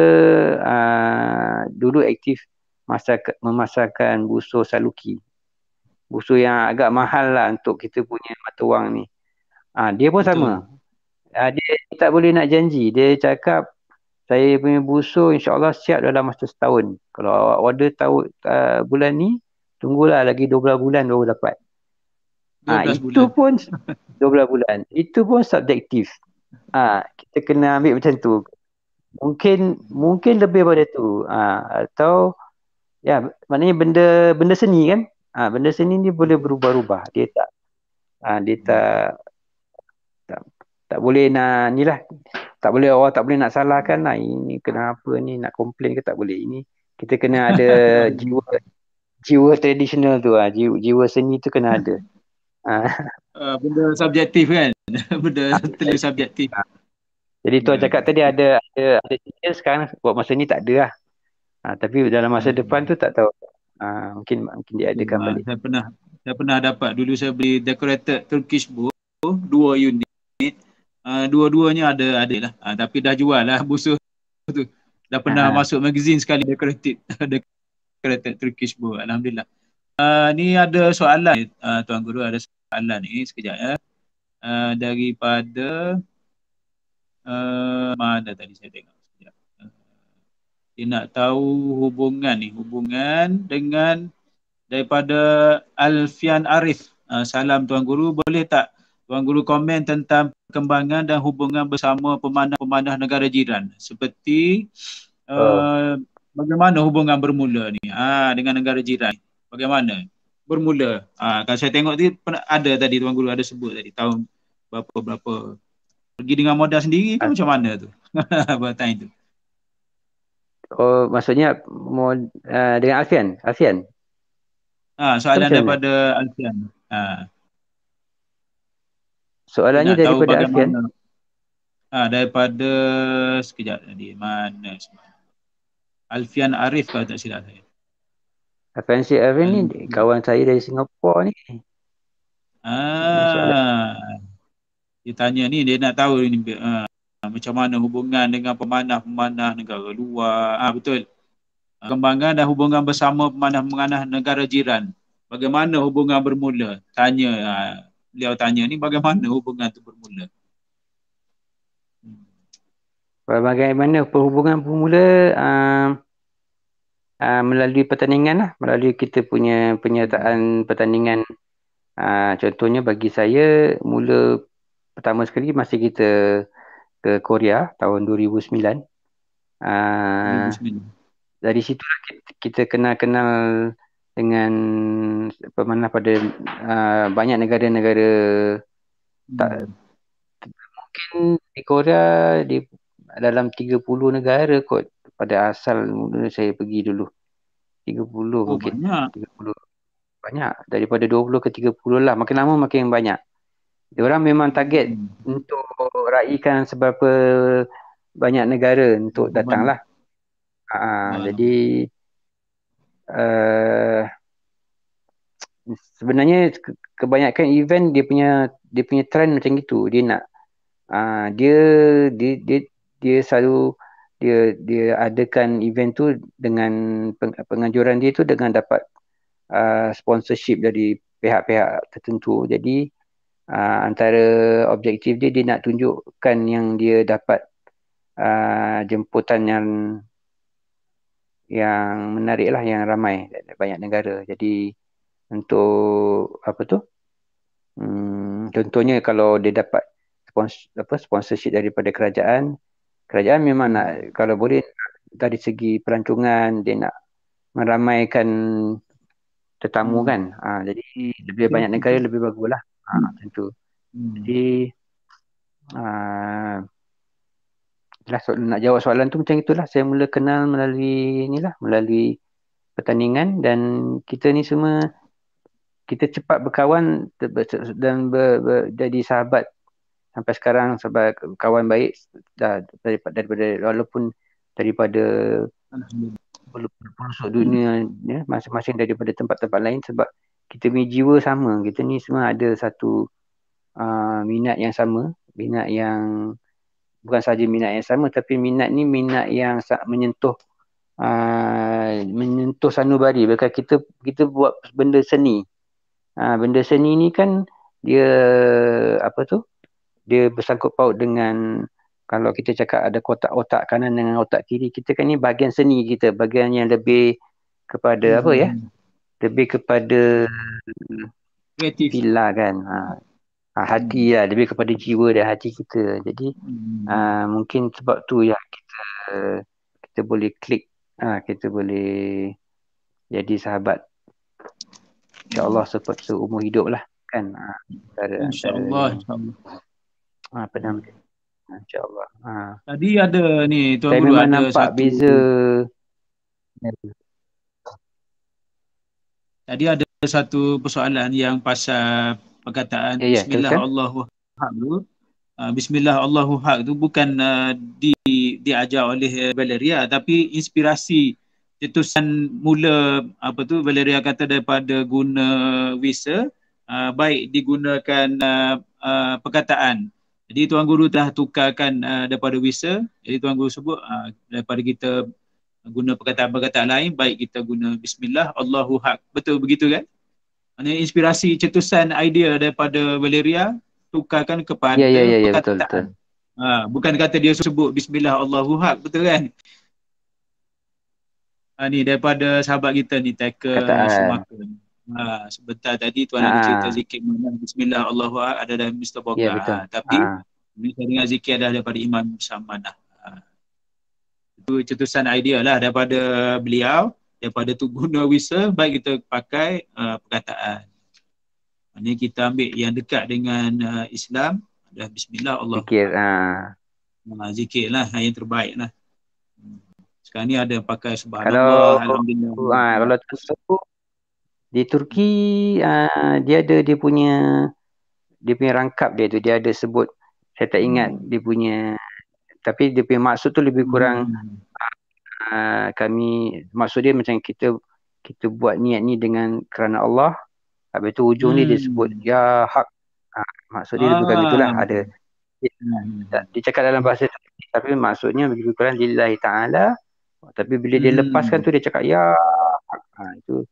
uh, dulu aktif masak memasakkan busur saluki busur yang agak mahal lah untuk kita punya mata wang ni Ah ha, dia pun sama. Ha, dia tak boleh nak janji. Dia cakap saya punya busur insya-Allah siap dalam masa setahun. Kalau awak order tahu uh, bulan ni, tunggulah lagi 12 bulan baru dapat. Ah ha, itu pun 12 bulan. Itu pun subjektif. Ah ha, kita kena ambil macam tu. Mungkin mungkin lebih pada tu. Ah ha, atau ya maknanya benda benda seni kan? Ah ha, benda seni ni boleh berubah-ubah. Dia tak ah ha, dia tak tak boleh nak ni lah tak boleh orang tak boleh nak salahkan lah ini kenapa ni nak komplain ke tak boleh ini kita kena ada jiwa jiwa tradisional tu lah jiwa, jiwa seni tu kena ada uh, benda subjektif kan benda ah, terlalu subjektif jadi tuan yeah. cakap tadi ada ada ada serius sekarang buat masa ni tak ada lah uh, tapi dalam masa hmm. depan tu tak tahu uh, mungkin mungkin diadakan hmm, balik saya pernah saya pernah dapat dulu saya beli decorated Turkish book dua unit Ah, dua-duanya ada ada lah. Uh, tapi dah jual lah busu tu. Dah pernah Aha. masuk magazine sekali dekoratif dekoratif Turkish Bowl. Alhamdulillah. Uh, ni ada soalan uh, Tuan Guru ada soalan ni sekejap ya. Uh, daripada uh, mana tadi saya tengok sekejap. Uh, dia nak tahu hubungan ni hubungan dengan daripada Alfian Arif. Uh, salam Tuan Guru boleh tak Tuan Guru komen tentang perkembangan dan hubungan bersama pemanah-pemanah negara jiran seperti uh. Uh, bagaimana hubungan bermula ni ha, dengan negara jiran bagaimana bermula ha, kalau saya tengok tadi ada tadi Tuan Guru ada sebut tadi tahun berapa-berapa pergi dengan modal sendiri uh. macam mana tu bertanya tu Oh maksudnya mod, uh, dengan Alfian, Alfian. Ah ha, soalan daripada Alfian. Ah Soalannya daripada Afian. Ah ha, daripada sekejap tadi mana Alfian Arif kalau tak silap saya. Afian si Arif ni kawan saya dari Singapura ni. Ah. Dia tanya ni dia nak tahu ni ha, macam mana hubungan dengan pemanah-pemanah negara luar. Ah ha, betul. Ah, Kembangan dan hubungan bersama pemanah-pemanah negara jiran. Bagaimana hubungan bermula? Tanya ha, beliau tanya ni bagaimana hubungan tu bermula? Bagaimana perhubungan bermula uh, uh, melalui pertandingan lah, melalui kita punya penyertaan pertandingan. Uh, contohnya bagi saya mula pertama sekali masih kita ke Korea tahun 2009. Uh, 2009. Dari situ kita kenal-kenal dengan pemanah pada uh, banyak negara-negara hmm. tak hmm. mungkin di Korea di dalam 30 negara kot pada asal mula saya pergi dulu 30 oh, mungkin banyak. 30 banyak daripada 20 ke 30 lah makin lama makin banyak orang memang target hmm. untuk raihkan seberapa banyak negara untuk datang lah hmm. Ah, jadi Eh, sebenarnya kebanyakan event dia punya dia punya trend macam gitu dia nak uh, dia, dia dia dia selalu dia dia adakan event tu dengan penganjuran dia tu dengan dapat uh, sponsorship dari pihak-pihak tertentu jadi uh, antara objektif dia dia nak tunjukkan yang dia dapat uh, jemputan yang yang menarik lah yang ramai banyak negara. Jadi untuk apa tu? Hmm, contohnya kalau dia dapat sponsor, apa, sponsorship daripada kerajaan, kerajaan memang nak kalau boleh dari segi pelancongan dia nak meramaikan tetamu hmm. kan. Ha, jadi lebih ya, banyak negara lebih baguslah. Ha, tentu. Hmm. Jadi ha, Yalah, so, nak jawab soalan tu macam itulah saya mula kenal melalui inilah melalui pertandingan dan kita ni semua kita cepat berkawan dan ber, ber, jadi sahabat sampai sekarang sebab kawan baik dah daripada, daripada walaupun daripada pelosok dunia ya, masing-masing daripada tempat-tempat lain sebab kita punya jiwa sama kita ni semua ada satu uh, minat yang sama minat yang bukan saja minat yang sama tapi minat ni minat yang menyentuh uh, menyentuh sanubari bila kita kita buat benda seni uh, benda seni ni kan dia apa tu dia bersangkut paut dengan kalau kita cakap ada kotak-otak kanan dengan otak kiri kita kan ni bahagian seni kita bahagian yang lebih kepada hmm. apa ya hmm. lebih kepada kreatif pila kan ah. Ha, hati lah lebih kepada jiwa dan hati kita jadi hmm. uh, mungkin sebab tu ya kita kita boleh klik uh, kita boleh jadi sahabat insyaallah hmm. sebab seumur hidup lah kan uh, antara, insyaallah insyaallah apa nama insyaallah tadi ada ni tuan Saya guru ada nampak satu beza tadi ada satu persoalan yang pasal perkataan ya, ya, bismillah kan? Allahu hak tu uh, bismillah Allahu hak tu bukan uh, di diajar oleh uh, Valeria tapi inspirasi cetusan mula apa tu Valeria kata daripada guna visa uh, baik digunakan uh, uh, perkataan jadi tuan guru telah tukarkan uh, daripada visa jadi tuan guru sebut uh, daripada kita guna perkataan-perkataan lain baik kita guna bismillah Allahu hak betul begitu kan ini inspirasi cetusan idea daripada Valeria tukarkan kepada yeah, yeah, yeah, ya, ya, perkataan. betul, betul. Ha, bukan kata dia sebut bismillah Allahu hak betul kan? Ha, ni daripada sahabat kita ni Taka Sumakun. Ha, sebentar tadi tuan ha. ada cerita zikir mengenai bismillah Allahu hak ada dalam Mr. Boga. Yeah, ha, tapi ha. ni saya dengar zikir dah daripada Imam Samanah. Ha. Itu cetusan idea lah daripada beliau daripada tu guna whistle baik kita pakai uh, perkataan maknanya kita ambil yang dekat dengan uh, Islam dah bismillah Allah zikir ah ha. ha, uh. zikir lah ha, yang terbaik lah sekarang ni ada pakai sebab kalau, alhamdulillah uh, kalau tersebut di Turki uh, dia ada dia punya dia punya rangkap dia tu dia ada sebut saya tak ingat hmm. dia punya tapi dia punya maksud tu lebih kurang hmm. Ah, kami maksud dia macam kita kita buat niat ni dengan kerana Allah habis tu ujung hmm. ni dia hmm. sebut ya hak ha, maksud dia ah. bukan itulah ada dia, hmm. dia cakap dalam bahasa tapi maksudnya lebih kurang lillahi taala tapi bila dia hmm. lepaskan tu dia cakap ya hak ha, itu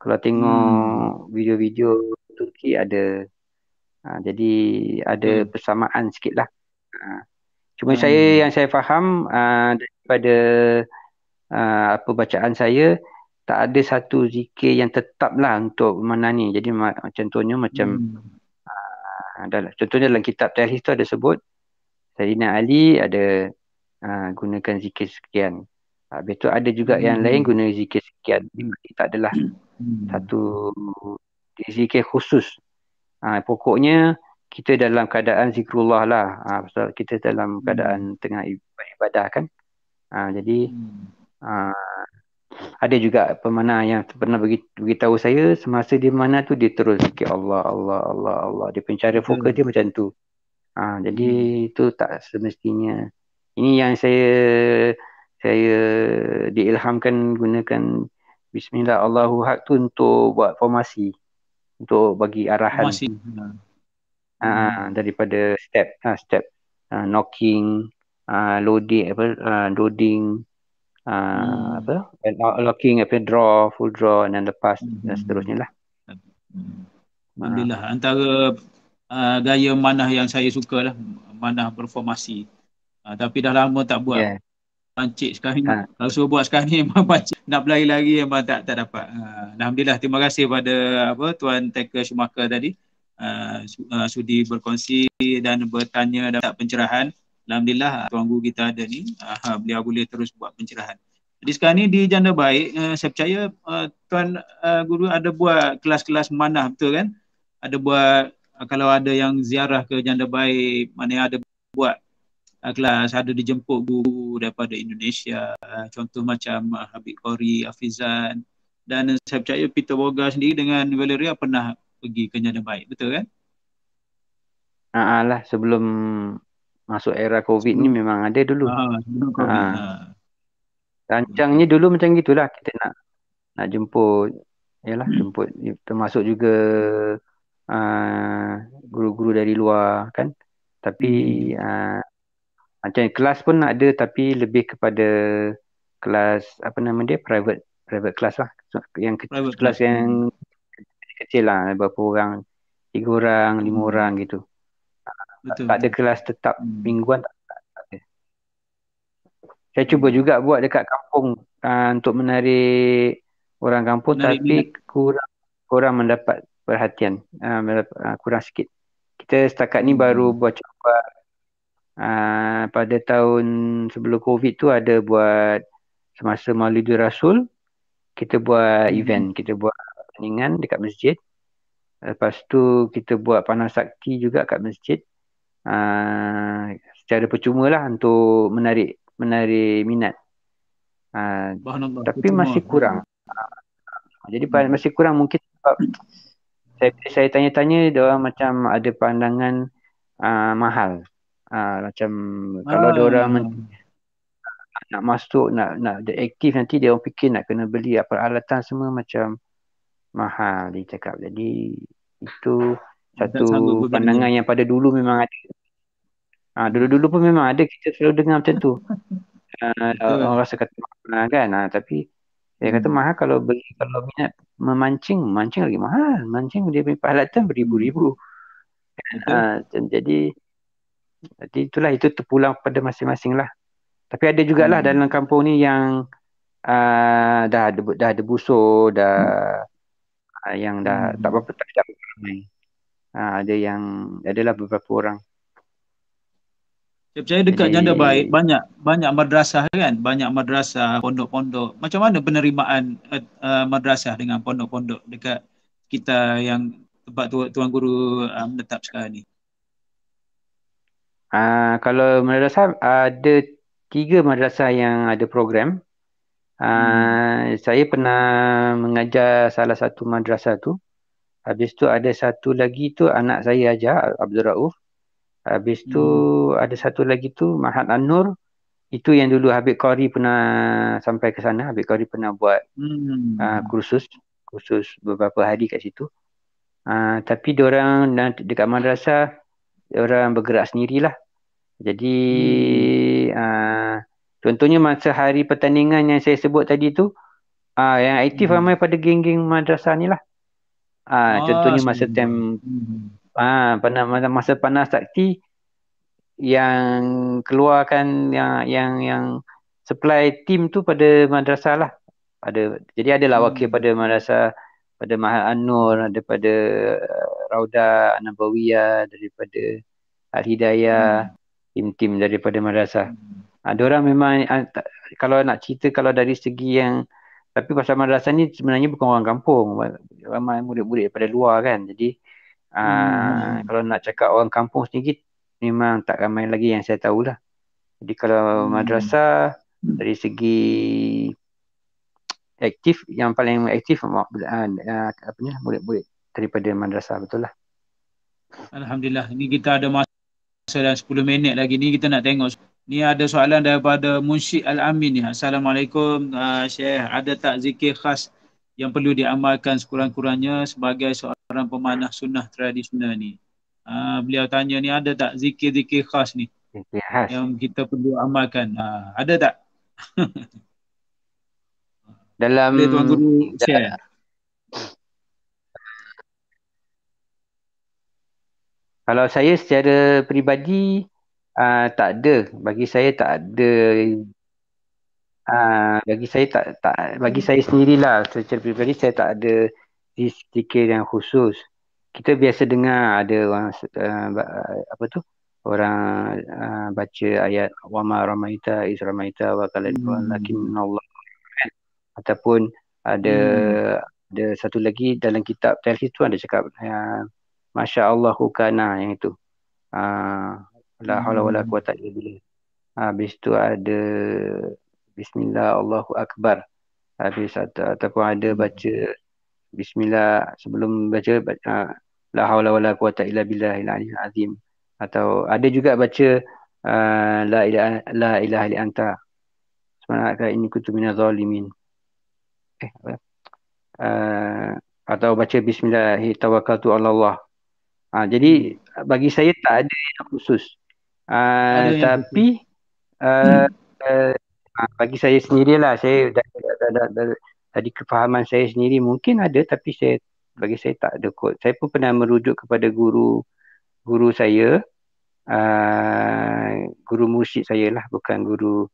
kalau tengok hmm. video-video Turki ada ha, jadi ada hmm. persamaan sikitlah ha. cuma hmm. saya yang saya faham ha, daripada uh, apa bacaan saya tak ada satu zikir yang tetap lah untuk mana ni Jadi ma- contohnya macam hmm. uh, ah, dalam, contohnya dalam kitab Tahlis tu ada sebut Sayyidina Ali ada uh, gunakan zikir sekian. Habis tu ada juga hmm. yang lain guna zikir sekian. Jadi tak adalah hmm. satu zikir khusus. Uh, pokoknya kita dalam keadaan zikrullah lah. Uh, kita dalam keadaan hmm. tengah ibadah kan. Uh, jadi hmm. Ah, ada juga pemana yang pernah tahu saya semasa di mana tu dia terus fikir Allah Allah Allah Allah dia pencara fokus hmm. dia macam tu. Ha, jadi itu hmm. tak semestinya. Ini yang saya saya diilhamkan gunakan bismillah Allahu hak tu untuk buat formasi untuk bagi arahan. Formasi. Ha, daripada step ha, step ha, knocking ha, loading apa ha, loading Hmm. apa and locking apa draw full draw and then lepas mm-hmm. dan seterusnya lah hmm. Alhamdulillah ha. antara uh, gaya manah yang saya suka lah manah performasi uh, tapi dah lama tak buat yeah. pancik sekarang ha. kalau suruh buat sekarang ni memang pancik nak berlari lagi memang tak, tak dapat uh, Alhamdulillah terima kasih pada apa Tuan Taker Schumacher tadi Uh, uh, sudi berkongsi dan bertanya dan pencerahan Alhamdulillah ah, tuan guru kita ada ni uh, beliau boleh terus buat pencerahan. Jadi sekarang ni di janda baik uh, saya percaya uh, tuan uh, guru ada buat kelas-kelas manah betul kan? Ada buat uh, kalau ada yang ziarah ke janda baik mana ada buat uh, kelas ada dijemput guru daripada Indonesia uh, contoh macam uh, Habib Kori, Afizan dan saya percaya Peter Boga sendiri dengan Valeria pernah pergi ke janda baik betul kan? Uh, sebelum masuk era COVID ni memang ada dulu. Ha, Ha. Rancangnya dulu macam gitulah kita nak nak jemput ialah jemput termasuk juga uh, guru-guru dari luar kan tapi uh, macam kelas pun nak ada tapi lebih kepada kelas apa nama dia private private kelas lah yang ke- kelas yang hmm. kecil lah berapa orang tiga orang lima hmm. orang gitu Betul. Tak ada kelas tetap hmm. mingguan tak, Saya cuba juga buat dekat kampung uh, untuk menarik orang kampung menarik tapi minat. kurang kurang mendapat perhatian. Uh, kurang sikit. Kita setakat ni hmm. baru buat cuba uh, pada tahun sebelum Covid tu ada buat semasa Maulidur Rasul kita buat hmm. event, kita buat pertandingan dekat masjid. Lepas tu kita buat panas sakti juga kat masjid. Ah, secara percuma lah untuk menarik menarik minat. Uh, tapi percuma. masih kurang. Uh, jadi hmm. masih kurang mungkin sebab saya saya tanya-tanya dia orang macam ada pandangan uh, mahal. Uh, macam ah. kalau dia orang nak masuk nak nak aktif nanti dia orang fikir nak kena beli apa alatan semua macam mahal dia cakap jadi itu satu pandangan yang pada dulu memang ada Ha, dulu-dulu pun memang ada kita selalu dengar macam tu. Ha, orang rasa kata mahal kan. Ha, tapi dia kata hmm. mahal kalau beli kalau minat memancing, mancing lagi mahal. Mancing dia punya pahala tu beribu-ribu. Kan? Ha, jadi jadi itulah itu terpulang pada masing-masing lah. Tapi ada jugalah hmm. dalam kampung ni yang uh, dah ada dah ada busur, dah hmm. yang dah hmm. tak apa-apa tak ada ramai. Ha, ada yang ada lah beberapa orang dia percaya dekat janda baik banyak banyak madrasah kan banyak madrasah pondok-pondok macam mana penerimaan uh, madrasah dengan pondok-pondok dekat kita yang tempat tuan guru uh, menetap sekarang ni Ah uh, kalau madrasah uh, ada tiga madrasah yang ada program uh, hmm. saya pernah mengajar salah satu madrasah tu habis tu ada satu lagi tu anak saya ajar Abdul Rauf Habis tu hmm. ada satu lagi tu Mahat An-Nur itu yang dulu Habib Qari pernah sampai ke sana Habib Qari pernah buat hmm. uh, kursus kursus beberapa hari kat situ uh, tapi diorang dekat madrasah orang bergerak sendirilah jadi hmm. uh, contohnya masa hari pertandingan yang saya sebut tadi tu uh, yang aktif hmm. ramai pada geng-geng madrasah ni lah uh, ah, contohnya masa time hmm ah ha, pada masa panas sakti yang keluarkan yang yang yang supply team tu pada madrasah lah ada jadi ada lah wakil hmm. pada madrasah pada Mahal ada pada eh, daripada Rauda Anabawia, daripada Al-Hidayah hmm. tim-tim daripada madrasah hmm. Ah, ada orang memang ah, kalau nak cerita kalau dari segi yang tapi pasal madrasah ni sebenarnya bukan orang kampung ramai murid-murid daripada luar kan jadi Ah, hmm. kalau nak cakap orang kampung sedikit memang tak ramai lagi yang saya tahulah. Jadi kalau hmm. madrasah dari segi aktif yang paling aktif uh, uh, apa ni murid-murid daripada madrasah betul lah. Alhamdulillah ni kita ada masa dan 10 minit lagi ni kita nak tengok Ni ada soalan daripada Munshi Al-Amin ni. Assalamualaikum uh, Syekh. Ada tak zikir khas yang perlu diamalkan sekurang-kurangnya sebagai seorang pemanah sunnah tradisional ni. Ha, beliau tanya ni ada tak zikir-zikir khas ni? Yes. Yang kita perlu amalkan. Ha, ada tak? dalam Boleh tuan guru share. Dalam, kalau saya secara peribadi uh, tak ada. Bagi saya tak ada uh, bagi saya tak tak bagi saya sendirilah secara pribadi saya tak ada istikir yang khusus. Kita biasa dengar ada orang uh, apa tu? orang uh, baca ayat wa ma ramaita iz ramaita wa hmm. Allah kan? ataupun ada hmm. ada satu lagi dalam kitab tauhid tu ada cakap ya uh, masya-Allahu kana yang itu. Ah uh, la haula wala hmm. quwata illa billah. Ah uh, habis tu ada bismillah Allahu akbar habis atau, ataupun ada hmm. baca bismillah sebelum baca ah, la haula wala quwata illa billahi aliyyil azim atau ada juga baca ah, la ilaha la ilaha illa anta subhanaka inni kuntu minaz zalimin eh uh, atau baca bismillah tawakkaltu ala Allah Ha, jadi hmm. bagi saya tak ada yang khusus. Uh, ada yang tapi khusus. Uh, hmm. Eh, Ah, bagi saya sendirilah saya dah dari, dari, dari, dari, dari kefahaman saya sendiri mungkin ada tapi saya bagi saya tak ada kot. Saya pun pernah merujuk kepada guru guru saya uh, guru mursyid saya lah bukan guru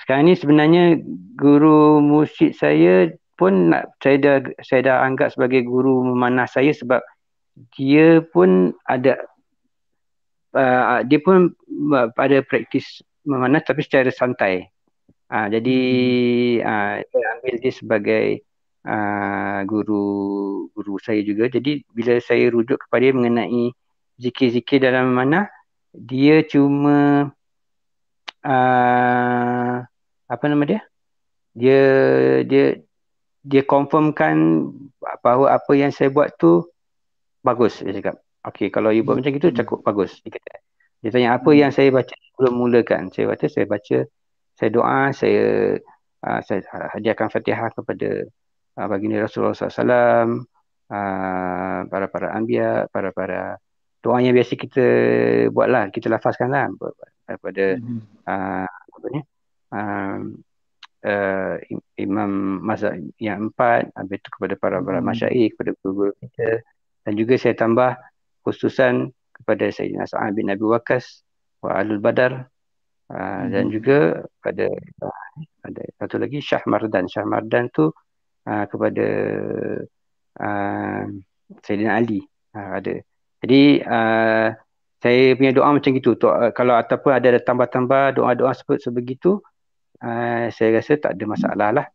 sekarang ni sebenarnya guru mursyid saya pun nak, saya dah saya dah anggap sebagai guru memanah saya sebab dia pun ada uh, dia pun ada praktis memanas tapi secara santai. Uh, jadi hmm. saya ah, ambil dia sebagai guru-guru ah, saya juga. Jadi bila saya rujuk kepada dia mengenai zikir-zikir dalam mana, dia cuma uh, apa nama dia? Dia dia dia confirmkan bahawa apa yang saya buat tu bagus dia cakap. Okey, kalau you buat hmm. macam itu cakap bagus dia kata. Dia tanya apa hmm. yang saya baca belum mulakan saya baca saya baca saya doa saya uh, saya hadiahkan Fatihah kepada uh, baginda Rasulullah SAW uh, ah, para-para anbiya para-para doa yang biasa kita buatlah kita lafazkanlah kepada mm-hmm. uh, apa ni uh, uh, imam masa yang empat habis itu kepada para-para mm-hmm. masyayikh kepada guru-guru kita dan juga saya tambah khususan kepada Sayyidina Sa'ad bin nabi Waqas Wa'alul Badar uh, hmm. dan mhm. juga pada ada satu lagi Syah Mardan. Syah Mardan tu uh, kepada uh, ah, Sayyidina Ali uh, ada. Jadi uh, saya punya doa macam gitu. uh, kalau ataupun ada tambah-tambah doa-doa sebut sebegitu, uh, saya rasa tak ada masalah lah.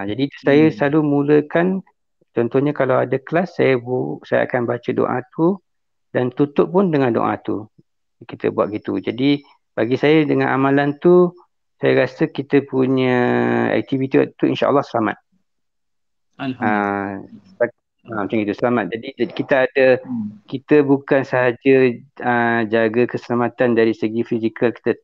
Uh, jadi hmm. saya selalu mulakan contohnya kalau ada kelas saya bu, saya akan baca doa tu dan tutup pun dengan doa tu kita buat gitu. Jadi bagi saya dengan amalan tu saya rasa kita punya aktiviti tu insya-Allah selamat. Alhamdulillah. Ha, macam itu selamat. Jadi kita ada hmm. kita bukan sahaja ha, jaga keselamatan dari segi fizikal kita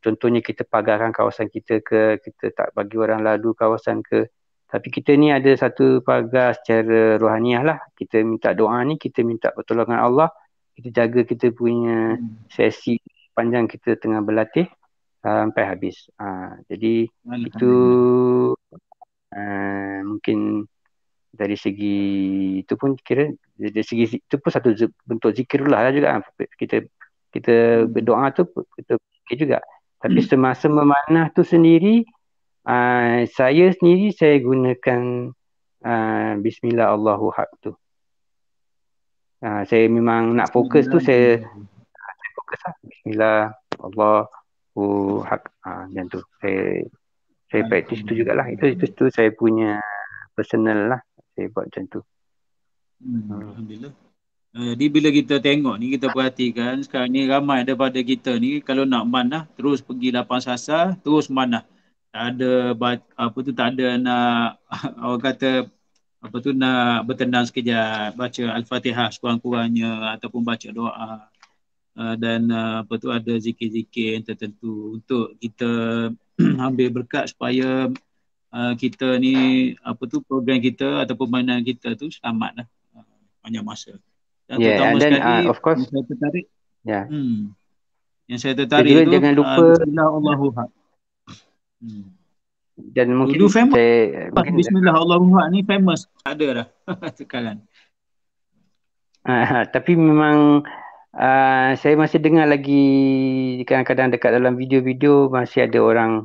contohnya kita pagarkan kawasan kita ke kita tak bagi orang lalu kawasan ke tapi kita ni ada satu pagar secara rohaniah lah. Kita minta doa ni, kita minta pertolongan Allah kita jaga kita punya hmm. sesi panjang kita tengah berlatih ah, sampai habis. Uh, jadi itu uh, mungkin dari segi itu pun kira dari segi itu pun satu bentuk zikir lah, lah juga kita kita hmm. berdoa tu kita fikir juga tapi hmm. semasa memanah tu sendiri uh, saya sendiri saya gunakan uh, bismillah allahu hak tu uh, Ha, saya memang nak fokus tu saya ha, saya fokus lah. Bismillah, Allah, uh, hak, ha, macam tu. Saya saya praktis tu jugalah. Itu, itu, tu saya punya personal lah. Saya buat macam tu. Hmm, Alhamdulillah. Jadi eh, bila kita tengok ni kita perhatikan sekarang ni ramai daripada kita ni kalau nak manah terus pergi lapang sasar terus manah. Tak ada apa tu tak ada nak orang kata apa tu nak bertenang sekejap baca al-Fatihah sekurang-kurangnya ataupun baca doa uh, dan uh, apa tu ada zikir-zikir yang tertentu untuk kita ambil berkat supaya uh, kita ni apa tu program kita ataupun mainan kita tu selamat lah banyak uh, masa dan yeah, terutama then, sekali uh, of course, yang saya tertarik yeah. hmm, yang saya tertarik tu jangan lupa uh, dan mungkin dulu famous. saya mungkin bismillah Allahu ni famous tak ada dah sekarang uh, ah, ah, tapi memang uh, saya masih dengar lagi kadang-kadang dekat dalam video-video masih ada orang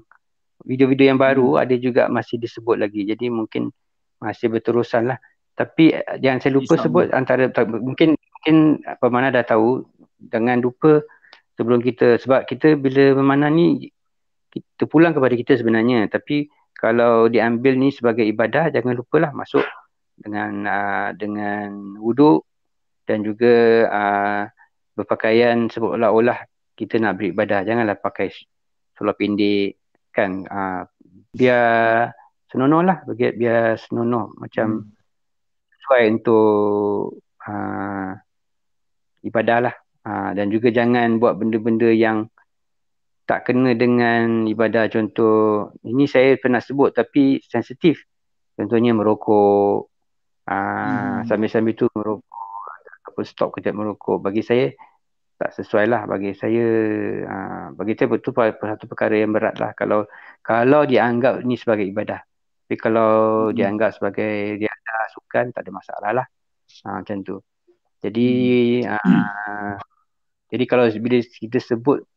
video-video yang baru hmm. ada juga masih disebut lagi jadi mungkin masih berterusan lah tapi eh, jangan saya lupa sebut antara mungkin mungkin apa dah tahu dengan lupa sebelum kita sebab kita bila memanah ni kita pulang kepada kita sebenarnya tapi kalau diambil ni sebagai ibadah jangan lupalah masuk dengan uh, dengan wudhu dan juga uh, berpakaian seolah-olah kita nak beribadah janganlah pakai seluar pendek kan uh, biar senonoh lah biar, biar senonoh macam hmm. sesuai untuk uh, ibadah lah uh, dan juga jangan buat benda-benda yang tak kena dengan ibadah contoh ini saya pernah sebut tapi sensitif contohnya merokok aa, ah, hmm. sambil-sambil tu merokok ataupun stop kejap merokok bagi saya tak sesuai lah bagi saya aa, ah, bagi saya betul itu satu perkara yang berat lah kalau kalau dianggap ini sebagai ibadah tapi kalau hmm. dianggap sebagai dia ada sukan tak ada masalah lah ha, macam tu jadi hmm. aa, jadi kalau bila kita sebut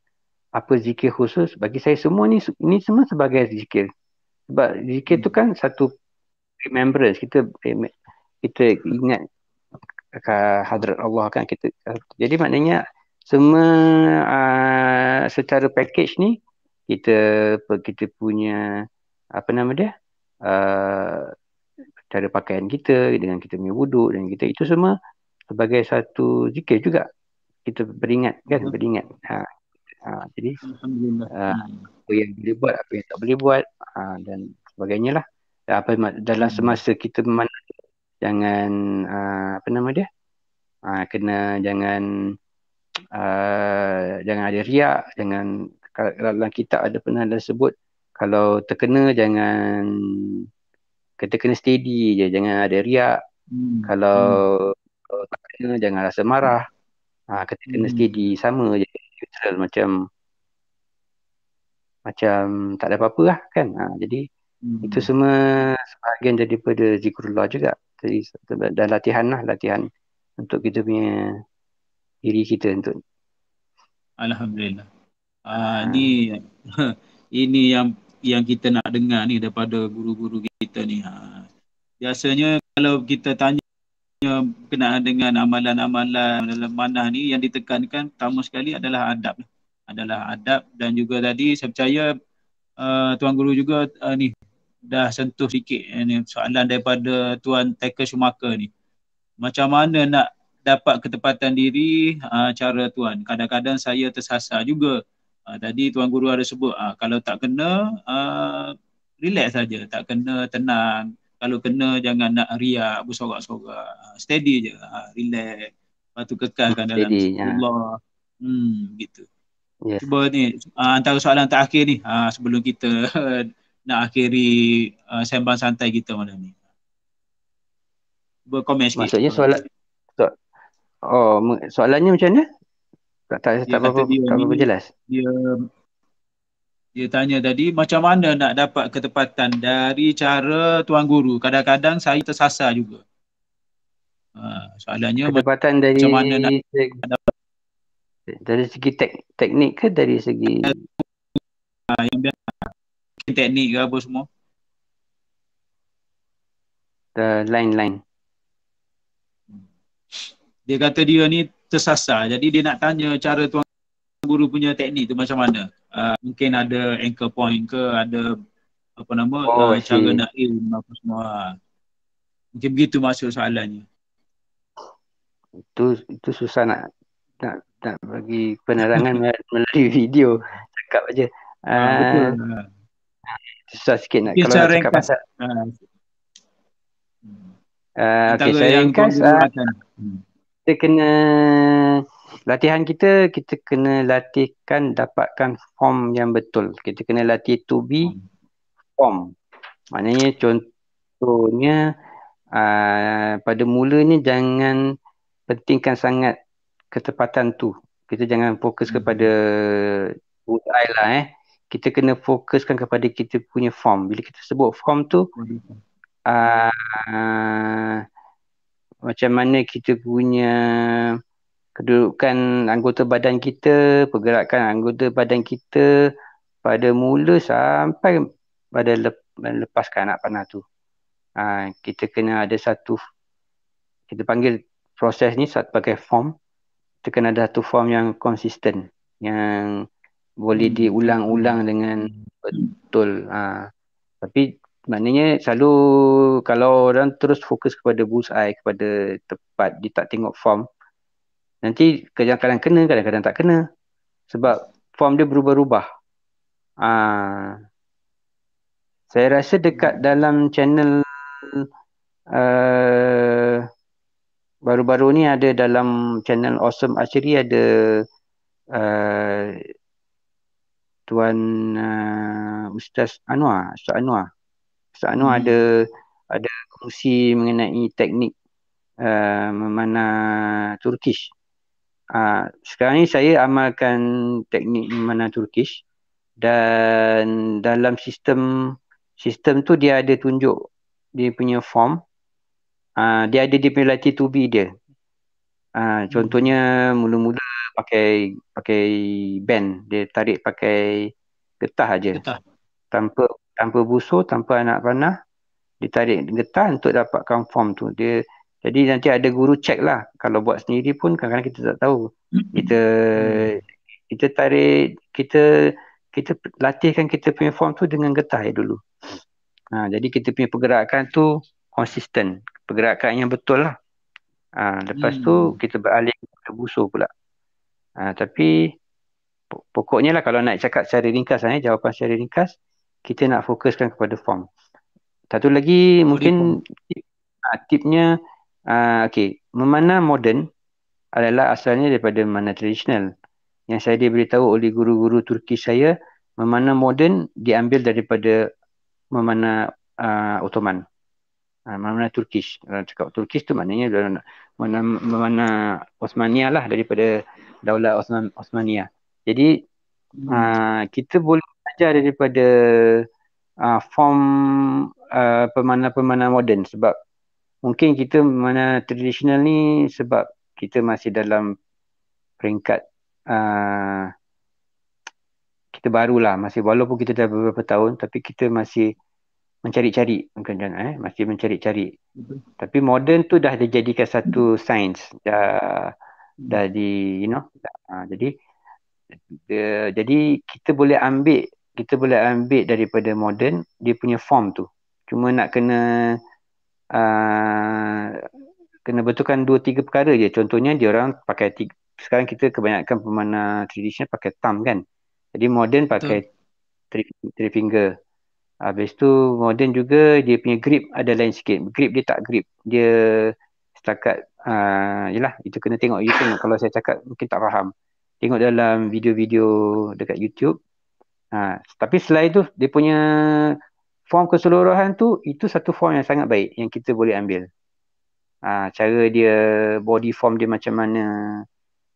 apa zikir khusus bagi saya semua ni ini semua sebagai zikir sebab zikir tu hmm. kan satu remembrance kita kita ingat ke hadrat Allah kan kita jadi maknanya semua uh, secara package ni kita kita punya apa nama dia uh, cara pakaian kita dengan kita punya wuduk dan kita itu semua sebagai satu zikir juga kita beringat kan hmm. beringat ha ha, jadi Alhamdulillah. Ha, apa yang boleh buat apa yang tak boleh buat ha, dan sebagainya lah apa dalam semasa kita memandang jangan uh, apa nama dia uh, kena jangan uh, jangan ada riak jangan dalam kita ada pernah ada sebut kalau terkena jangan kita kena steady je jangan ada riak hmm. kalau, hmm. kalau tak kena jangan rasa marah ah uh, kena hmm. steady sama je neutral macam macam tak ada apa-apa lah kan ha, jadi hmm. itu semua sebahagian daripada zikrullah juga jadi, dan latihan lah latihan untuk kita punya diri kita untuk Alhamdulillah uh, ha. ni ini yang yang kita nak dengar ni daripada guru-guru kita ni ha. biasanya kalau kita tanya berkenaan dengan amalan-amalan dalam manah ni yang ditekankan pertama sekali adalah adab adalah adab dan juga tadi saya percaya uh, tuan guru juga uh, ni dah sentuh sikit uh, ni soalan daripada tuan Taker Schumacher ni macam mana nak dapat ketepatan diri uh, cara tuan kadang-kadang saya tersasar juga uh, tadi tuan guru ada sebut uh, kalau tak kena uh, relax saja tak kena tenang kalau kena jangan nak riak bersorak-sorak ah, steady je ha, relax lepas tu kekalkan dalam steady, Allah ya. hmm gitu yes. cuba ni ah, antara soalan terakhir ni ha, sebelum kita nak akhiri uh, sembang santai kita malam ni berkomen sikit maksudnya soalan oh soalannya macam mana tak tak tak apa-apa jelas dia dia tanya tadi macam mana nak dapat ketepatan dari cara tuan guru kadang-kadang saya tersasar juga ha, soalannya ketepatan macam dari mana nak dapat dari segi tek- teknik ke dari segi ha, yang biasa teknik ke apa semua the line line dia kata dia ni tersasar jadi dia nak tanya cara tuan guru punya teknik tu macam mana uh, mungkin ada anchor point ke ada apa nama oh, uh, cara nak ilmu apa semua mungkin begitu masuk soalannya itu itu susah nak nak nak bagi penerangan melalui video cakap aja uh, ah, betul. susah sikit nak kalau nak cakap pasal uh, Uh, okay, saya ingatkan uh, kita kena latihan kita kita kena latihkan dapatkan form yang betul kita kena latih to be hmm. form maknanya contohnya uh, pada mulanya jangan pentingkan sangat ketepatan tu kita jangan fokus hmm. kepada UI lah eh kita kena fokuskan kepada kita punya form bila kita sebut form tu uh, macam mana kita punya kedudukan anggota badan kita, pergerakan anggota badan kita pada mula sampai pada lepaskan anak panah tu. Ha, kita kena ada satu, kita panggil proses ni satu pakai form. Kita kena ada satu form yang konsisten, yang boleh hmm. diulang-ulang dengan betul. Ha, tapi maknanya selalu kalau orang terus fokus kepada bullseye, kepada tempat dia tak tengok form, Nanti kadang-kadang kena, kadang-kadang tak kena. Sebab form dia berubah-ubah. Ah, saya rasa dekat dalam channel uh, baru-baru ni ada dalam channel Awesome Archery ada uh, Tuan uh, Ustaz Anwar, Ustaz Anwar. Ustaz Anwar hmm. ada ada kongsi mengenai teknik uh, memanah Turkish. Ah, sekarang ni saya amalkan teknik mana Turkish dan dalam sistem sistem tu dia ada tunjuk dia punya form uh, dia ada dia punya latih to be dia uh, contohnya mula-mula pakai pakai band dia tarik pakai getah aja tanpa tanpa busur tanpa anak panah dia tarik getah untuk dapatkan form tu dia jadi nanti ada guru check lah. Kalau buat sendiri pun kadang-kadang kita tak tahu. Kita kita tarik, kita kita latihkan kita punya form tu dengan getah ya dulu. Ha, jadi kita punya pergerakan tu konsisten. Pergerakan yang betul lah. Ha, lepas hmm. tu kita beralih ke busur pula. Ha, tapi pokoknya lah kalau nak cakap secara ringkas, lah, eh, jawapan secara ringkas, kita nak fokuskan kepada form. Satu lagi mungkin tip, ha, tipnya, uh, okey, memana moden adalah asalnya daripada mana tradisional. Yang saya diberitahu oleh guru-guru Turki saya, memana moden diambil daripada memana uh, ah, Ottoman. Uh, ah, memana Turkish. Kalau cakap Turkish tu maknanya memana, memana Osmania lah daripada daulah Osman, Osmania. Jadi uh, kita boleh belajar daripada uh, form uh, pemana-pemana moden sebab mungkin kita mana tradisional ni sebab kita masih dalam peringkat uh, kita lah masih walaupun kita dah beberapa tahun tapi kita masih mencari-cari mungkin kan eh masih mencari-cari tapi modern tu dah dijadikan satu sains dah dah di you know dah, uh, jadi dia, jadi kita boleh ambil kita boleh ambil daripada modern dia punya form tu cuma nak kena Ah, kena betulkan dua tiga perkara je. Contohnya dia orang pakai tiga, sekarang kita kebanyakan pemana tradisional pakai thumb kan. Jadi modern pakai three, three finger. Habis tu modern juga dia punya grip ada lain sikit. Grip dia tak grip. Dia setakat uh, ah, yelah itu kena tengok you tengok. Kalau saya cakap mungkin tak faham. Tengok dalam video-video dekat YouTube. Uh, tapi selain tu dia punya form keseluruhan tu itu satu form yang sangat baik yang kita boleh ambil ha, cara dia body form dia macam mana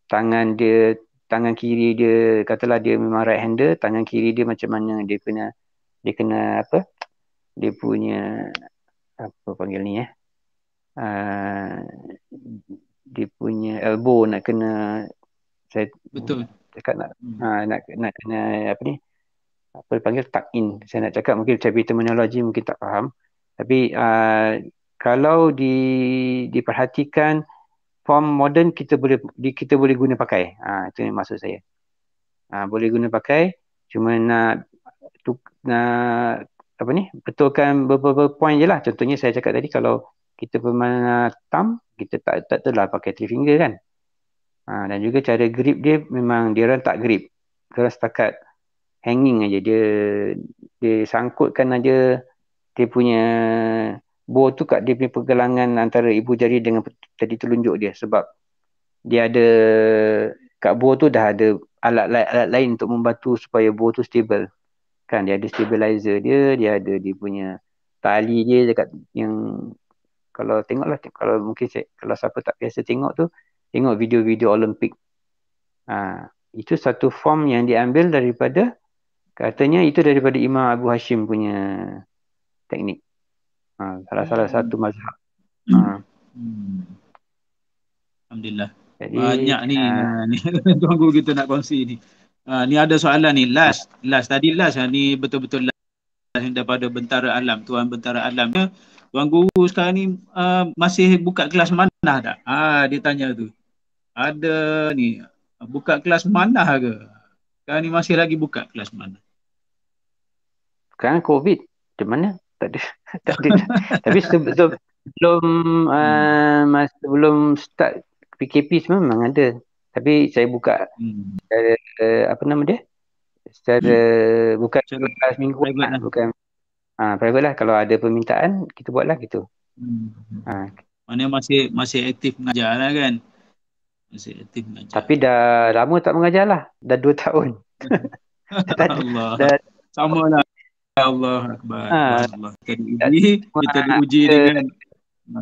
tangan dia tangan kiri dia katalah dia memang right hander tangan kiri dia macam mana dia kena dia kena apa dia punya apa panggil ni eh uh, dia punya elbow nak kena saya betul dekat nak hmm. ha, nak nak kena apa ni uh, apa dipanggil tak in saya nak cakap mungkin cabi terminologi mungkin tak faham tapi uh, kalau di diperhatikan form modern kita boleh di, kita boleh guna pakai ha, itu yang maksud saya ha, boleh guna pakai cuma nak tu nak apa ni betulkan beberapa point je lah contohnya saya cakap tadi kalau kita bermana tam kita tak tak telah pakai three finger kan ha, dan juga cara grip dia memang dia orang tak grip kalau setakat hanging aja dia dia sangkutkan aja dia punya buah tu kat dia punya pergelangan antara ibu jari dengan tadi telunjuk dia sebab dia ada kat buah tu dah ada alat, alat, alat lain untuk membantu supaya buah tu stable kan dia ada stabilizer dia dia ada dia punya tali dia dekat yang kalau tengok lah kalau mungkin saya, kalau siapa tak biasa tengok tu tengok video-video Olympic ha, itu satu form yang diambil daripada Katanya itu daripada Imam Abu Hashim punya teknik. Ha, salah salah hmm. satu mazhab. Hmm. Ha. Hmm. Alhamdulillah. Jadi, Banyak ni, uh, ni kita nak kongsi ni. Uh, ni ada soalan ni last last tadi last ni betul-betul last daripada bentara alam tuan bentara alam ya, tuan guru sekarang ni uh, masih buka kelas mana tak ha uh, dia tanya tu ada ni buka kelas mana ke sekarang ni masih lagi buka kelas mana sekarang covid macam mana tak ada tak ada tapi sebelum belum hmm. uh, eh, masa belum start PKP semua memang ada tapi saya buka hmm. secara, uh, eh, apa nama dia secara hmm. bukan secara minggu lah, lah. bukan ah uh, private lah kalau ada permintaan kita buatlah gitu hmm. ah uh. mana masih masih aktif mengajar lah kan masih aktif tapi dah lama tak mengajar lah dah 2 tahun Allah. dah, sama lah Allah akbar. Ha. Ah. Allah. Kali ini kita diuji ha. dengan Ha.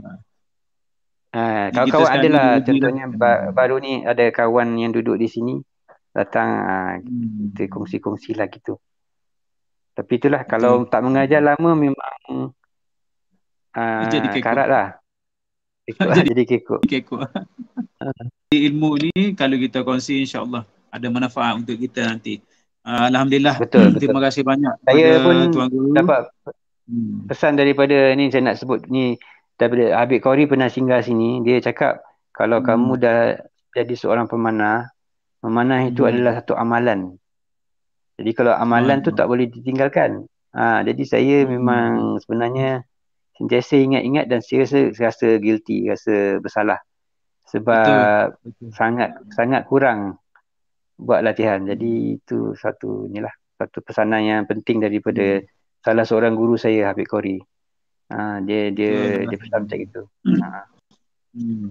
ha. Kau kawan adalah lah. contohnya ba- baru ni ada kawan yang duduk di sini datang ha, kita kongsi lah gitu. Tapi itulah kalau tak mengajar lama memang Uh, karat lah. lah jadi, jadi kekok, kekok. ilmu ni kalau kita kongsi insyaAllah ada manfaat untuk kita nanti Uh, Alhamdulillah. Betul, hmm, betul. Terima kasih banyak. Saya pun Tuan Guru. dapat hmm. pesan daripada ni saya nak sebut ni daripada Habib Khori pernah singgah sini. Dia cakap kalau hmm. kamu dah jadi seorang pemanah, memanah itu hmm. adalah satu amalan. Jadi kalau amalan hmm. tu tak boleh ditinggalkan. Ha, jadi saya hmm. memang sebenarnya sentiasa ingat-ingat dan saya rasa, saya rasa guilty, rasa bersalah. Sebab sangat sangat kurang buat latihan. Jadi hmm. itu satu ni lah, satu pesanan yang penting daripada hmm. salah seorang guru saya Habib Kori. Ha, dia dia hmm. dia pesan macam itu. Hmm. Ha. Hmm.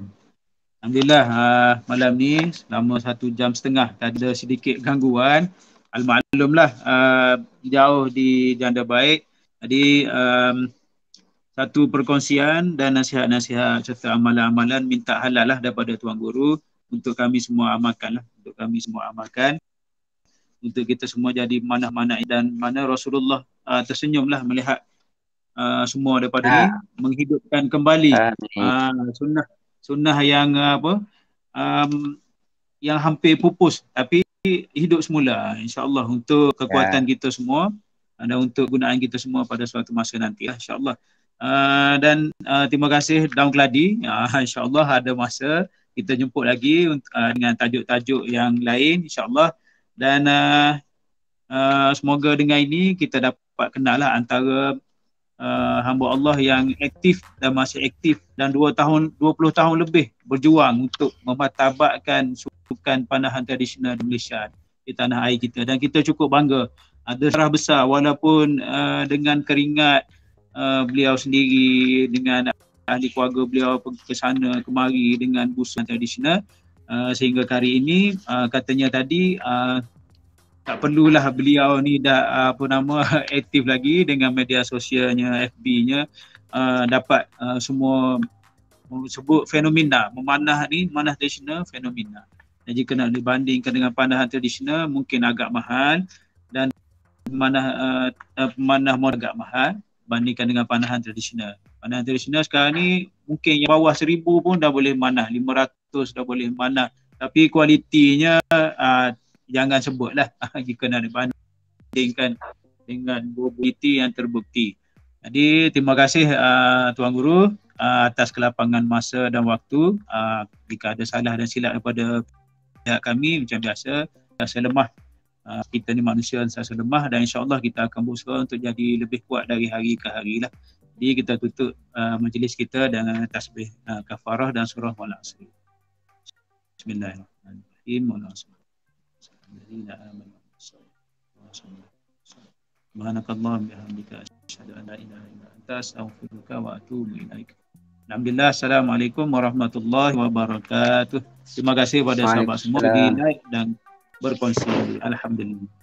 Alhamdulillah ha, malam ni selama satu jam setengah tak ada sedikit gangguan. Almaklumlah uh, ha, jauh di janda baik. Jadi um, satu perkongsian dan nasihat-nasihat serta amalan-amalan minta halal lah daripada Tuan Guru untuk kami semua amalkan lah. Untuk kami semua amalkan. Untuk kita semua jadi mana-mana dan mana Rasulullah uh, ah, tersenyumlah melihat uh, semua daripada ha. ini menghidupkan kembali ha. uh, sunnah sunnah yang uh, apa um, yang hampir pupus tapi hidup semula insyaallah untuk kekuatan ya. kita semua dan untuk gunaan kita semua pada suatu masa nanti ya, insyaallah uh, dan uh, terima kasih Daun Keladi uh, insyaallah ada masa kita jemput lagi uh, dengan tajuk-tajuk yang lain insyaallah dan uh, uh, semoga dengan ini kita dapat kenal lah antara uh, hamba Allah yang aktif dan masih aktif dan dua tahun dua puluh tahun lebih berjuang untuk mematabatkan sukan panahan tradisional di Malaysia di tanah air kita dan kita cukup bangga ada sejarah besar walaupun uh, dengan keringat uh, beliau sendiri dengan ahli keluarga beliau pergi ke sana kemari dengan busan tradisional uh, sehingga hari ini uh, katanya tadi uh, tak perlulah beliau ni dah uh, apa nama aktif lagi dengan media sosialnya FB-nya uh, dapat uh, semua sebut fenomena memanah ni manah tradisional fenomena dan jika nak dibandingkan dengan pandahan tradisional mungkin agak mahal dan manah uh, manah agak mahal bandingkan dengan panahan tradisional. Manah tradisional sekarang ni mungkin yang bawah seribu pun dah boleh manah, lima ratus dah boleh manah. Tapi kualitinya aa, ah, jangan sebutlah jika nak dibandingkan dengan kualiti yang terbukti. Jadi terima kasih aa, ah, Tuan Guru aa, ah, atas kelapangan masa dan waktu. Aa, jika ada salah dan silap daripada pihak kami macam biasa, saya lemah Uh, kita ni manusia yang lemah dan insyaAllah kita akan berusaha untuk jadi lebih kuat dari hari ke hari lah. Jadi kita tutup uh, majlis kita dengan tasbih uh, kafarah dan surah Al-Asr. Bismillahirrahmanirrahim. Bismillahirrahmanirrahim. Subhanakallah an la ilaha illa anta Alhamdulillah. Assalamualaikum warahmatullahi wabarakatuh. Terima kasih kepada sahabat semua di like dan berkongsi. Alhamdulillah.